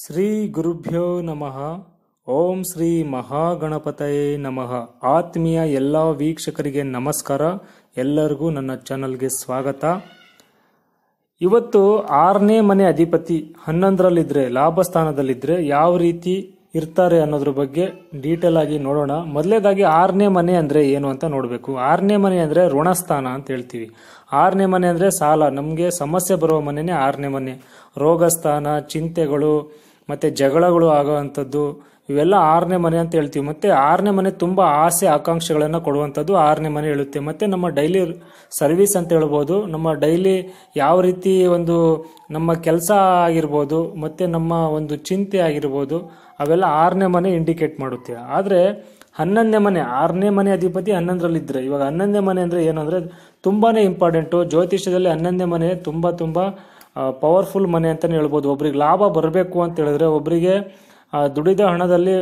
ಶ್ರೀ ಗುರುಭ್ಯೋ ನಮಃ ಓಂ ಶ್ರೀ ಮಹಾಗಣಪತಯೇ ನಮಃ ಆತ್ಮೀಯ ಎಲ್ಲ ವೀಕ್ಷಕರಿಗೆ ನಮಸ್ಕಾರ ಎಲ್ಲರಿಗೂ ನನ್ನ ಚಾನಲ್ಗೆ ಸ್ವಾಗತ ಇವತ್ತು ಆರನೇ ಮನೆ ಅಧಿಪತಿ ಹನ್ನೊಂದರಲ್ಲಿದ್ದರೆ ಲಾಭ ಸ್ಥಾನದಲ್ಲಿದ್ದರೆ ಯಾವ ರೀತಿ ಇರ್ತಾರೆ ಅನ್ನೋದ್ರ ಬಗ್ಗೆ ಡೀಟೇಲ್ ಆಗಿ ನೋಡೋಣ ಮೊದಲೇದಾಗಿ ಆರನೇ ಮನೆ ಅಂದರೆ ಏನು ಅಂತ ನೋಡಬೇಕು ಆರನೇ ಮನೆ ಅಂದರೆ ಋಣಸ್ಥಾನ ಅಂತ ಹೇಳ್ತೀವಿ ಆರನೇ ಮನೆ ಅಂದರೆ ಸಾಲ ನಮಗೆ ಸಮಸ್ಯೆ ಬರುವ ಮನೆಯೇ ಆರನೇ ಮನೆ ರೋಗಸ್ಥಾನ ಚಿಂತೆಗಳು ಮತ್ತು ಜಗಳಗಳು ಆಗೋವಂಥದ್ದು ಇವೆಲ್ಲ ಆರನೇ ಮನೆ ಅಂತ ಹೇಳ್ತೀವಿ ಮತ್ತೆ ಆರನೇ ಮನೆ ತುಂಬಾ ಆಸೆ ಆಕಾಂಕ್ಷೆಗಳನ್ನು ಕೊಡುವಂಥದ್ದು ಆರನೇ ಮನೆ ಹೇಳುತ್ತೆ ಮತ್ತೆ ನಮ್ಮ ಡೈಲಿ ಸರ್ವಿಸ್ ಅಂತ ಹೇಳ್ಬೋದು ನಮ್ಮ ಡೈಲಿ ಯಾವ ರೀತಿ ಒಂದು ನಮ್ಮ ಕೆಲಸ ಆಗಿರ್ಬೋದು ಮತ್ತೆ ನಮ್ಮ ಒಂದು ಚಿಂತೆ ಆಗಿರ್ಬೋದು ಅವೆಲ್ಲ ಆರನೇ ಮನೆ ಇಂಡಿಕೇಟ್ ಮಾಡುತ್ತೆ ಆದರೆ ಹನ್ನೊಂದನೇ ಮನೆ ಆರನೇ ಮನೆ ಅಧಿಪತಿ ಹನ್ನೊಂದರಲ್ಲಿದ್ದರೆ ಇವಾಗ ಹನ್ನೊಂದನೇ ಮನೆ ಅಂದರೆ ಏನಂದರೆ ತುಂಬಾ ಇಂಪಾರ್ಟೆಂಟು ಜ್ಯೋತಿಷ್ಯದಲ್ಲಿ ಹನ್ನೊಂದನೇ ಮನೆ ತುಂಬ ತುಂಬ ಪವರ್ಫುಲ್ ಮನೆ ಅಂತಲೇ ಹೇಳ್ಬೋದು ಒಬ್ರಿಗೆ ಲಾಭ ಬರಬೇಕು ಅಂತ ಹೇಳಿದ್ರೆ ಒಬ್ಬರಿಗೆ ಆ ದುಡಿದ ಹಣದಲ್ಲಿ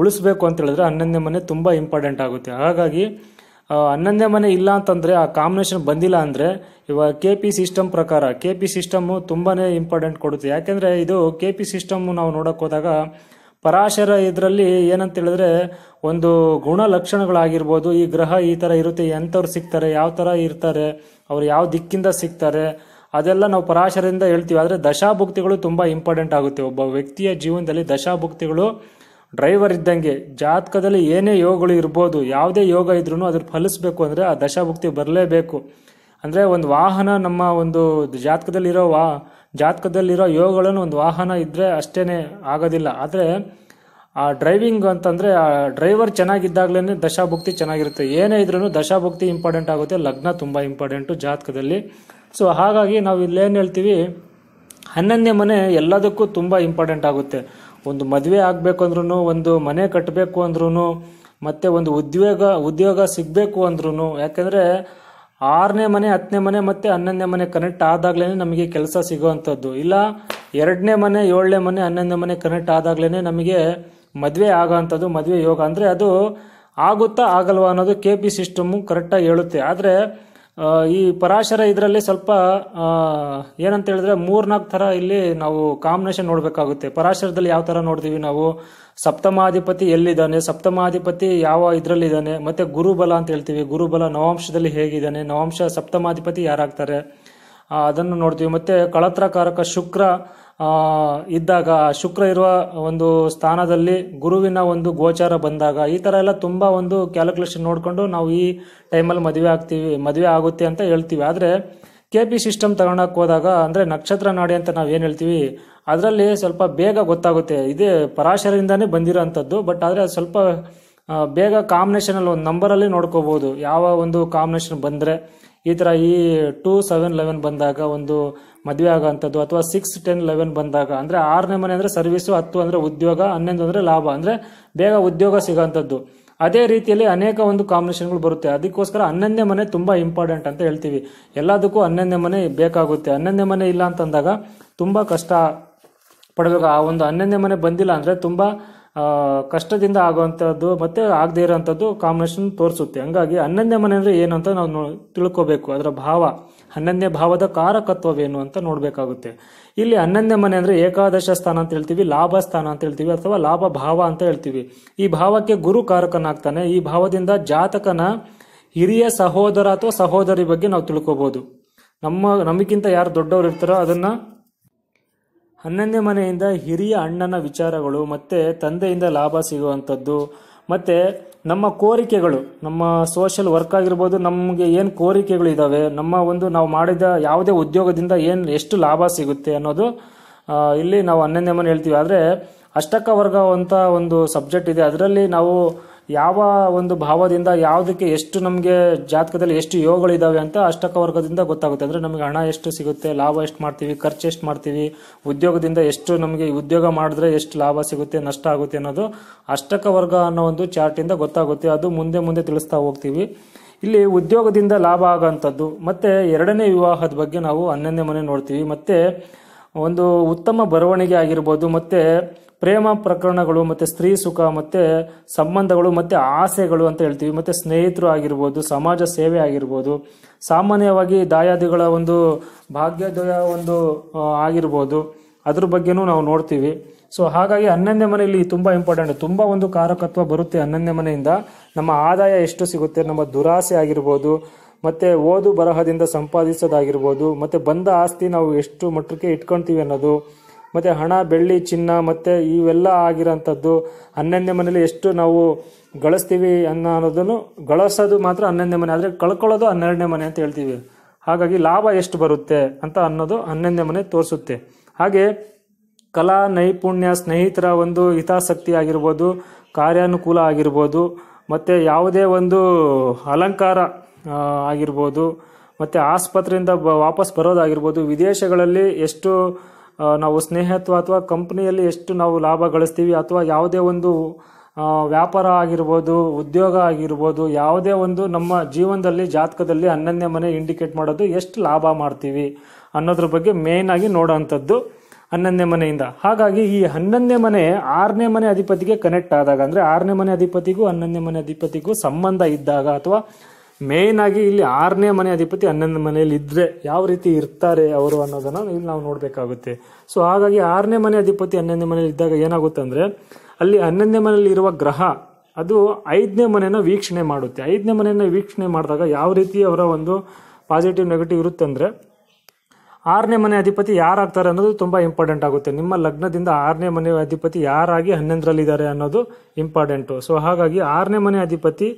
ಉಳಿಸ್ಬೇಕು ಅಂತ ಹೇಳಿದ್ರೆ ಹನ್ನೊಂದನೇ ಮನೆ ತುಂಬ ಇಂಪಾರ್ಟೆಂಟ್ ಆಗುತ್ತೆ ಹಾಗಾಗಿ ಹನ್ನೊಂದನೇ ಮನೆ ಇಲ್ಲ ಅಂತಂದರೆ ಆ ಕಾಂಬಿನೇಷನ್ ಬಂದಿಲ್ಲ ಅಂದರೆ ಇವಾಗ ಕೆ ಪಿ ಸಿಸ್ಟಮ್ ಪ್ರಕಾರ ಕೆ ಪಿ ಸಿಸ್ಟಮ್ಮು ತುಂಬಾ ಇಂಪಾರ್ಟೆಂಟ್ ಕೊಡುತ್ತೆ ಯಾಕೆಂದರೆ ಇದು ಕೆ ಪಿ ಸಿಸ್ಟಮ್ ನಾವು ನೋಡಕ್ ಹೋದಾಗ ಪರಾಶರ ಇದರಲ್ಲಿ ಏನಂತ ಹೇಳಿದ್ರೆ ಒಂದು ಲಕ್ಷಣಗಳಾಗಿರ್ಬೋದು ಈ ಗ್ರಹ ಈ ಥರ ಇರುತ್ತೆ ಎಂಥವ್ರು ಸಿಗ್ತಾರೆ ಯಾವ ಥರ ಇರ್ತಾರೆ ಅವ್ರು ಯಾವ ದಿಕ್ಕಿಂದ ಸಿಗ್ತಾರೆ ಅದೆಲ್ಲ ನಾವು ಪರಾಶರದಿಂದ ಹೇಳ್ತೀವಿ ಆದರೆ ದಶಾಭುಕ್ತಿಗಳು ತುಂಬ ಇಂಪಾರ್ಟೆಂಟ್ ಆಗುತ್ತೆ ಒಬ್ಬ ವ್ಯಕ್ತಿಯ ಜೀವನದಲ್ಲಿ ದಶಾಭುಕ್ತಿಗಳು ಡ್ರೈವರ್ ಇದ್ದಂಗೆ ಜಾತಕದಲ್ಲಿ ಏನೇ ಯೋಗಗಳು ಇರ್ಬೋದು ಯಾವುದೇ ಯೋಗ ಇದ್ರೂ ಅದ್ರ ಫಲಿಸ್ಬೇಕು ಅಂದರೆ ಆ ದಶಾಭುಕ್ತಿ ಬರಲೇಬೇಕು ಅಂದರೆ ಒಂದು ವಾಹನ ನಮ್ಮ ಒಂದು ಜಾತಕದಲ್ಲಿರೋ ವಾ ಜಾತಕದಲ್ಲಿರೋ ಯೋಗಗಳನ್ನು ಒಂದು ವಾಹನ ಇದ್ದರೆ ಅಷ್ಟೇ ಆಗೋದಿಲ್ಲ ಆದರೆ ಆ ಡ್ರೈವಿಂಗ್ ಅಂತಂದರೆ ಆ ಡ್ರೈವರ್ ಚೆನ್ನಾಗಿದ್ದಾಗಲೇ ದಶಾಭುಕ್ತಿ ಚೆನ್ನಾಗಿರುತ್ತೆ ಏನೇ ಇದ್ರೂ ದಶಾಭುಕ್ತಿ ಇಂಪಾರ್ಟೆಂಟ್ ಆಗುತ್ತೆ ಲಗ್ನ ತುಂಬ ಇಂಪಾರ್ಟೆಂಟು ಜಾತಕದಲ್ಲಿ ಸೊ ಹಾಗಾಗಿ ನಾವು ಇಲ್ಲೇನು ಹೇಳ್ತೀವಿ ಹನ್ನೊಂದನೇ ಮನೆ ಎಲ್ಲದಕ್ಕೂ ತುಂಬ ಇಂಪಾರ್ಟೆಂಟ್ ಆಗುತ್ತೆ ಒಂದು ಮದುವೆ ಆಗಬೇಕು ಅಂದ್ರೂ ಒಂದು ಮನೆ ಕಟ್ಟಬೇಕು ಅಂದ್ರೂ ಮತ್ತು ಒಂದು ಉದ್ಯೋಗ ಉದ್ಯೋಗ ಸಿಗಬೇಕು ಅಂದ್ರೂ ಯಾಕೆಂದರೆ ಆರನೇ ಮನೆ ಹತ್ತನೇ ಮನೆ ಮತ್ತು ಹನ್ನೊಂದನೇ ಮನೆ ಕನೆಕ್ಟ್ ಆದಾಗ್ಲೇ ನಮಗೆ ಕೆಲಸ ಸಿಗುವಂಥದ್ದು ಇಲ್ಲ ಎರಡನೇ ಮನೆ ಏಳನೇ ಮನೆ ಹನ್ನೊಂದನೇ ಮನೆ ಕನೆಕ್ಟ್ ಆದಾಗ್ಲೇ ನಮಗೆ ಮದುವೆ ಆಗೋವಂಥದ್ದು ಮದುವೆ ಯೋಗ ಅಂದರೆ ಅದು ಆಗುತ್ತಾ ಆಗಲ್ವಾ ಅನ್ನೋದು ಕೆ ಪಿ ಸಿಸ್ಟಮ್ಮು ಕರೆಕ್ಟಾಗಿ ಹೇಳುತ್ತೆ ಆದರೆ ಈ ಪರಾಶರ ಇದರಲ್ಲಿ ಸ್ವಲ್ಪ ಏನಂತ ಹೇಳಿದ್ರೆ ಮೂರ್ನಾಲ್ಕು ಥರ ಇಲ್ಲಿ ನಾವು ಕಾಂಬಿನೇಷನ್ ನೋಡಬೇಕಾಗುತ್ತೆ ಪರಾಶರದಲ್ಲಿ ಯಾವ ಥರ ನೋಡ್ತೀವಿ ನಾವು ಸಪ್ತಮಾಧಿಪತಿ ಎಲ್ಲಿದ್ದಾನೆ ಸಪ್ತಮಾಧಿಪತಿ ಯಾವ ಇದರಲ್ಲಿದ್ದಾನೆ ಮತ್ತೆ ಗುರುಬಲ ಅಂತ ಹೇಳ್ತೀವಿ ಗುರುಬಲ ನವಾಂಶದಲ್ಲಿ ಹೇಗಿದ್ದಾನೆ ನವಾಂಶ ಸಪ್ತಮಾಧಿಪತಿ ಯಾರಾಗ್ತಾರೆ ಅದನ್ನು ನೋಡ್ತೀವಿ ಮತ್ತೆ ಕಳತ್ರಕಾರಕ ಶುಕ್ರ ಇದ್ದಾಗ ಶುಕ್ರ ಇರುವ ಒಂದು ಸ್ಥಾನದಲ್ಲಿ ಗುರುವಿನ ಒಂದು ಗೋಚಾರ ಬಂದಾಗ ಈ ಥರ ಎಲ್ಲ ತುಂಬ ಒಂದು ಕ್ಯಾಲ್ಕುಲೇಷನ್ ನೋಡಿಕೊಂಡು ನಾವು ಈ ಟೈಮಲ್ಲಿ ಮದುವೆ ಆಗ್ತೀವಿ ಮದುವೆ ಆಗುತ್ತೆ ಅಂತ ಹೇಳ್ತೀವಿ ಆದರೆ ಕೆ ಪಿ ಸಿಸ್ಟಮ್ ತಗೊಳಕ್ಕೆ ಹೋದಾಗ ಅಂದರೆ ನಕ್ಷತ್ರ ನಾಡಿ ಅಂತ ನಾವು ಏನು ಹೇಳ್ತೀವಿ ಅದರಲ್ಲಿ ಸ್ವಲ್ಪ ಬೇಗ ಗೊತ್ತಾಗುತ್ತೆ ಇದೇ ಬಂದಿರೋ ಬಂದಿರೋಂಥದ್ದು ಬಟ್ ಆದರೆ ಅದು ಸ್ವಲ್ಪ ಬೇಗ ಕಾಂಬಿನೇಷನಲ್ಲಿ ಒಂದು ನಂಬರಲ್ಲಿ ನೋಡ್ಕೋಬೋದು ಯಾವ ಒಂದು ಕಾಂಬಿನೇಷನ್ ಬಂದರೆ ಈ ಥರ ಈ ಟೂ ಸೆವೆನ್ ಲೆವೆನ್ ಬಂದಾಗ ಒಂದು ಮದುವೆ ಆಗೋವಂಥದ್ದು ಅಥವಾ ಸಿಕ್ಸ್ ಟೆನ್ ಲೆವೆನ್ ಬಂದಾಗ ಅಂದರೆ ಆರನೇ ಮನೆ ಅಂದರೆ ಸರ್ವಿಸು ಹತ್ತು ಅಂದರೆ ಉದ್ಯೋಗ ಹನ್ನೊಂದು ಅಂದರೆ ಲಾಭ ಅಂದರೆ ಬೇಗ ಉದ್ಯೋಗ ಸಿಗೋವಂಥದ್ದು ಅದೇ ರೀತಿಯಲ್ಲಿ ಅನೇಕ ಒಂದು ಕಾಂಬಿನೇಷನ್ಗಳು ಬರುತ್ತೆ ಅದಕ್ಕೋಸ್ಕರ ಹನ್ನೊಂದನೇ ಮನೆ ತುಂಬ ಇಂಪಾರ್ಟೆಂಟ್ ಅಂತ ಹೇಳ್ತೀವಿ ಎಲ್ಲದಕ್ಕೂ ಹನ್ನೊಂದನೇ ಮನೆ ಬೇಕಾಗುತ್ತೆ ಹನ್ನೊಂದನೇ ಮನೆ ಇಲ್ಲ ಅಂತಂದಾಗ ತುಂಬ ಕಷ್ಟ ಪಡಬೇಕು ಆ ಒಂದು ಹನ್ನೊಂದನೇ ಮನೆ ಬಂದಿಲ್ಲ ಅಂದರೆ ತುಂಬ ಕಷ್ಟದಿಂದ ಆಗುವಂಥದ್ದು ಮತ್ತೆ ಆಗದೆ ಇರೋಂಥದ್ದು ಕಾಂಬಿನೇಷನ್ ತೋರಿಸುತ್ತೆ ಹಂಗಾಗಿ ಹನ್ನೊಂದನೇ ಮನೆ ಅಂದರೆ ಏನು ಅಂತ ನಾವು ತಿಳ್ಕೋಬೇಕು ಅದರ ಭಾವ ಹನ್ನೊಂದನೇ ಭಾವದ ಕಾರಕತ್ವವೇನು ಅಂತ ನೋಡಬೇಕಾಗುತ್ತೆ ಇಲ್ಲಿ ಹನ್ನೊಂದನೇ ಮನೆ ಅಂದರೆ ಏಕಾದಶ ಸ್ಥಾನ ಅಂತ ಹೇಳ್ತೀವಿ ಲಾಭ ಸ್ಥಾನ ಅಂತ ಹೇಳ್ತೀವಿ ಅಥವಾ ಲಾಭ ಭಾವ ಅಂತ ಹೇಳ್ತೀವಿ ಈ ಭಾವಕ್ಕೆ ಗುರು ಕಾರಕನಾಗ್ತಾನೆ ಈ ಭಾವದಿಂದ ಜಾತಕನ ಹಿರಿಯ ಸಹೋದರ ಅಥವಾ ಸಹೋದರಿ ಬಗ್ಗೆ ನಾವು ತಿಳ್ಕೋಬಹುದು ನಮ್ಮ ನಮಗಿಂತ ಯಾರು ದೊಡ್ಡವರು ಇರ್ತಾರೋ ಅದನ್ನು ಹನ್ನೊಂದನೇ ಮನೆಯಿಂದ ಹಿರಿಯ ಅಣ್ಣನ ವಿಚಾರಗಳು ಮತ್ತು ತಂದೆಯಿಂದ ಲಾಭ ಸಿಗುವಂಥದ್ದು ಮತ್ತು ನಮ್ಮ ಕೋರಿಕೆಗಳು ನಮ್ಮ ಸೋಷಿಯಲ್ ವರ್ಕ್ ಆಗಿರ್ಬೋದು ನಮಗೆ ಏನು ಕೋರಿಕೆಗಳು ಇದ್ದಾವೆ ನಮ್ಮ ಒಂದು ನಾವು ಮಾಡಿದ ಯಾವುದೇ ಉದ್ಯೋಗದಿಂದ ಏನು ಎಷ್ಟು ಲಾಭ ಸಿಗುತ್ತೆ ಅನ್ನೋದು ಇಲ್ಲಿ ನಾವು ಹನ್ನೊಂದನೇ ಮನೆ ಹೇಳ್ತೀವಿ ಆದರೆ ಅಷ್ಟಕ್ಕ ಅಂತ ಒಂದು ಸಬ್ಜೆಕ್ಟ್ ಇದೆ ಅದರಲ್ಲಿ ನಾವು ಯಾವ ಒಂದು ಭಾವದಿಂದ ಯಾವುದಕ್ಕೆ ಎಷ್ಟು ನಮಗೆ ಜಾತಕದಲ್ಲಿ ಎಷ್ಟು ಯೋಗಗಳಿದ್ದಾವೆ ಅಂತ ಅಷ್ಟಕ ವರ್ಗದಿಂದ ಗೊತ್ತಾಗುತ್ತೆ ಅಂದರೆ ನಮಗೆ ಹಣ ಎಷ್ಟು ಸಿಗುತ್ತೆ ಲಾಭ ಎಷ್ಟು ಮಾಡ್ತೀವಿ ಖರ್ಚು ಎಷ್ಟು ಮಾಡ್ತೀವಿ ಉದ್ಯೋಗದಿಂದ ಎಷ್ಟು ನಮಗೆ ಉದ್ಯೋಗ ಮಾಡಿದ್ರೆ ಎಷ್ಟು ಲಾಭ ಸಿಗುತ್ತೆ ನಷ್ಟ ಆಗುತ್ತೆ ಅನ್ನೋದು ಅಷ್ಟಕ ವರ್ಗ ಅನ್ನೋ ಒಂದು ಚಾರ್ಟಿಂದ ಗೊತ್ತಾಗುತ್ತೆ ಅದು ಮುಂದೆ ಮುಂದೆ ತಿಳಿಸ್ತಾ ಹೋಗ್ತೀವಿ ಇಲ್ಲಿ ಉದ್ಯೋಗದಿಂದ ಲಾಭ ಆಗೋಂಥದ್ದು ಮತ್ತು ಎರಡನೇ ವಿವಾಹದ ಬಗ್ಗೆ ನಾವು ಹನ್ನೊಂದನೇ ಮನೆ ನೋಡ್ತೀವಿ ಮತ್ತು ಒಂದು ಉತ್ತಮ ಬರವಣಿಗೆ ಆಗಿರ್ಬೋದು ಮತ್ತು ಪ್ರೇಮ ಪ್ರಕರಣಗಳು ಮತ್ತೆ ಸ್ತ್ರೀ ಸುಖ ಮತ್ತೆ ಸಂಬಂಧಗಳು ಮತ್ತೆ ಆಸೆಗಳು ಅಂತ ಹೇಳ್ತೀವಿ ಮತ್ತೆ ಸ್ನೇಹಿತರು ಆಗಿರ್ಬೋದು ಸಮಾಜ ಸೇವೆ ಆಗಿರ್ಬೋದು ಸಾಮಾನ್ಯವಾಗಿ ದಾಯಾದಿಗಳ ಒಂದು ಭಾಗ್ಯದಯ ಒಂದು ಆಗಿರ್ಬೋದು ಅದ್ರ ಬಗ್ಗೆನೂ ನಾವು ನೋಡ್ತೀವಿ ಸೊ ಹಾಗಾಗಿ ಹನ್ನೊಂದೇ ಮನೆಯಲ್ಲಿ ತುಂಬ ಇಂಪಾರ್ಟೆಂಟ್ ತುಂಬ ಒಂದು ಕಾರಕತ್ವ ಬರುತ್ತೆ ಹನ್ನೊಂದೇ ಮನೆಯಿಂದ ನಮ್ಮ ಆದಾಯ ಎಷ್ಟು ಸಿಗುತ್ತೆ ನಮ್ಮ ದುರಾಸೆ ಆಗಿರ್ಬೋದು ಮತ್ತೆ ಓದು ಬರಹದಿಂದ ಸಂಪಾದಿಸೋದಾಗಿರ್ಬೋದು ಮತ್ತೆ ಬಂದ ಆಸ್ತಿ ನಾವು ಎಷ್ಟು ಮಟ್ಟಕ್ಕೆ ಇಟ್ಕೊಳ್ತೀವಿ ಅನ್ನೋದು ಮತ್ತು ಹಣ ಬೆಳ್ಳಿ ಚಿನ್ನ ಮತ್ತು ಇವೆಲ್ಲ ಆಗಿರೋಂಥದ್ದು ಹನ್ನೊಂದನೇ ಮನೇಲಿ ಎಷ್ಟು ನಾವು ಗಳಿಸ್ತೀವಿ ಅನ್ನೋ ಅನ್ನೋದನ್ನು ಗಳಿಸೋದು ಮಾತ್ರ ಹನ್ನೊಂದನೇ ಮನೆ ಆದರೆ ಕಳ್ಕೊಳ್ಳೋದು ಹನ್ನೆರಡನೇ ಮನೆ ಅಂತ ಹೇಳ್ತೀವಿ ಹಾಗಾಗಿ ಲಾಭ ಎಷ್ಟು ಬರುತ್ತೆ ಅಂತ ಅನ್ನೋದು ಹನ್ನೊಂದನೇ ಮನೆ ತೋರಿಸುತ್ತೆ ಹಾಗೆ ಕಲಾ ನೈಪುಣ್ಯ ಸ್ನೇಹಿತರ ಒಂದು ಹಿತಾಸಕ್ತಿ ಆಗಿರ್ಬೋದು ಕಾರ್ಯಾನುಕೂಲ ಆಗಿರ್ಬೋದು ಮತ್ತು ಯಾವುದೇ ಒಂದು ಅಲಂಕಾರ ಆಗಿರ್ಬೋದು ಮತ್ತು ಆಸ್ಪತ್ರೆಯಿಂದ ವಾಪಸ್ ಬರೋದಾಗಿರ್ಬೋದು ವಿದೇಶಗಳಲ್ಲಿ ಎಷ್ಟು ನಾವು ಸ್ನೇಹತ್ವ ಅಥವಾ ಕಂಪ್ನಿಯಲ್ಲಿ ಎಷ್ಟು ನಾವು ಲಾಭ ಗಳಿಸ್ತೀವಿ ಅಥವಾ ಯಾವುದೇ ಒಂದು ವ್ಯಾಪಾರ ಆಗಿರ್ಬೋದು ಉದ್ಯೋಗ ಆಗಿರ್ಬೋದು ಯಾವುದೇ ಒಂದು ನಮ್ಮ ಜೀವನದಲ್ಲಿ ಜಾತಕದಲ್ಲಿ ಹನ್ನೊಂದನೇ ಮನೆ ಇಂಡಿಕೇಟ್ ಮಾಡೋದು ಎಷ್ಟು ಲಾಭ ಮಾಡ್ತೀವಿ ಅನ್ನೋದ್ರ ಬಗ್ಗೆ ಮೇನ್ ಆಗಿ ನೋಡೋವಂಥದ್ದು ಹನ್ನೊಂದನೇ ಮನೆಯಿಂದ ಹಾಗಾಗಿ ಈ ಹನ್ನೊಂದನೇ ಮನೆ ಆರನೇ ಮನೆ ಅಧಿಪತಿಗೆ ಕನೆಕ್ಟ್ ಆದಾಗ ಅಂದರೆ ಆರನೇ ಮನೆ ಅಧಿಪತಿಗೂ ಹನ್ನೊಂದನೇ ಮನೆ ಅಧಿಪತಿಗೂ ಸಂಬಂಧ ಇದ್ದಾಗ ಅಥವಾ ಮೇನ್ ಆಗಿ ಇಲ್ಲಿ ಆರನೇ ಮನೆ ಅಧಿಪತಿ ಹನ್ನೊಂದು ಮನೆಯಲ್ಲಿ ಇದ್ರೆ ಯಾವ ರೀತಿ ಇರ್ತಾರೆ ಅವರು ಅನ್ನೋದನ್ನ ಇಲ್ಲಿ ನಾವು ನೋಡಬೇಕಾಗುತ್ತೆ ಸೊ ಹಾಗಾಗಿ ಆರನೇ ಮನೆ ಅಧಿಪತಿ ಹನ್ನೊಂದನೇ ಮನೆಯಲ್ಲಿ ಇದ್ದಾಗ ಏನಾಗುತ್ತೆ ಅಂದ್ರೆ ಅಲ್ಲಿ ಹನ್ನೊಂದನೇ ಮನೆಯಲ್ಲಿ ಇರುವ ಗ್ರಹ ಅದು ಐದನೇ ಮನೆಯನ್ನ ವೀಕ್ಷಣೆ ಮಾಡುತ್ತೆ ಐದನೇ ಮನೆಯನ್ನ ವೀಕ್ಷಣೆ ಮಾಡಿದಾಗ ಯಾವ ರೀತಿ ಅವರ ಒಂದು ಪಾಸಿಟಿವ್ ನೆಗೆಟಿವ್ ಇರುತ್ತೆ ಅಂದ್ರೆ ಆರನೇ ಮನೆ ಅಧಿಪತಿ ಯಾರಾಗ್ತಾರೆ ಅನ್ನೋದು ತುಂಬಾ ಇಂಪಾರ್ಟೆಂಟ್ ಆಗುತ್ತೆ ನಿಮ್ಮ ಲಗ್ನದಿಂದ ಆರನೇ ಮನೆ ಅಧಿಪತಿ ಯಾರಾಗಿ ಇದ್ದಾರೆ ಅನ್ನೋದು ಇಂಪಾರ್ಟೆಂಟು ಸೊ ಹಾಗಾಗಿ ಆರನೇ ಮನೆ ಅಧಿಪತಿ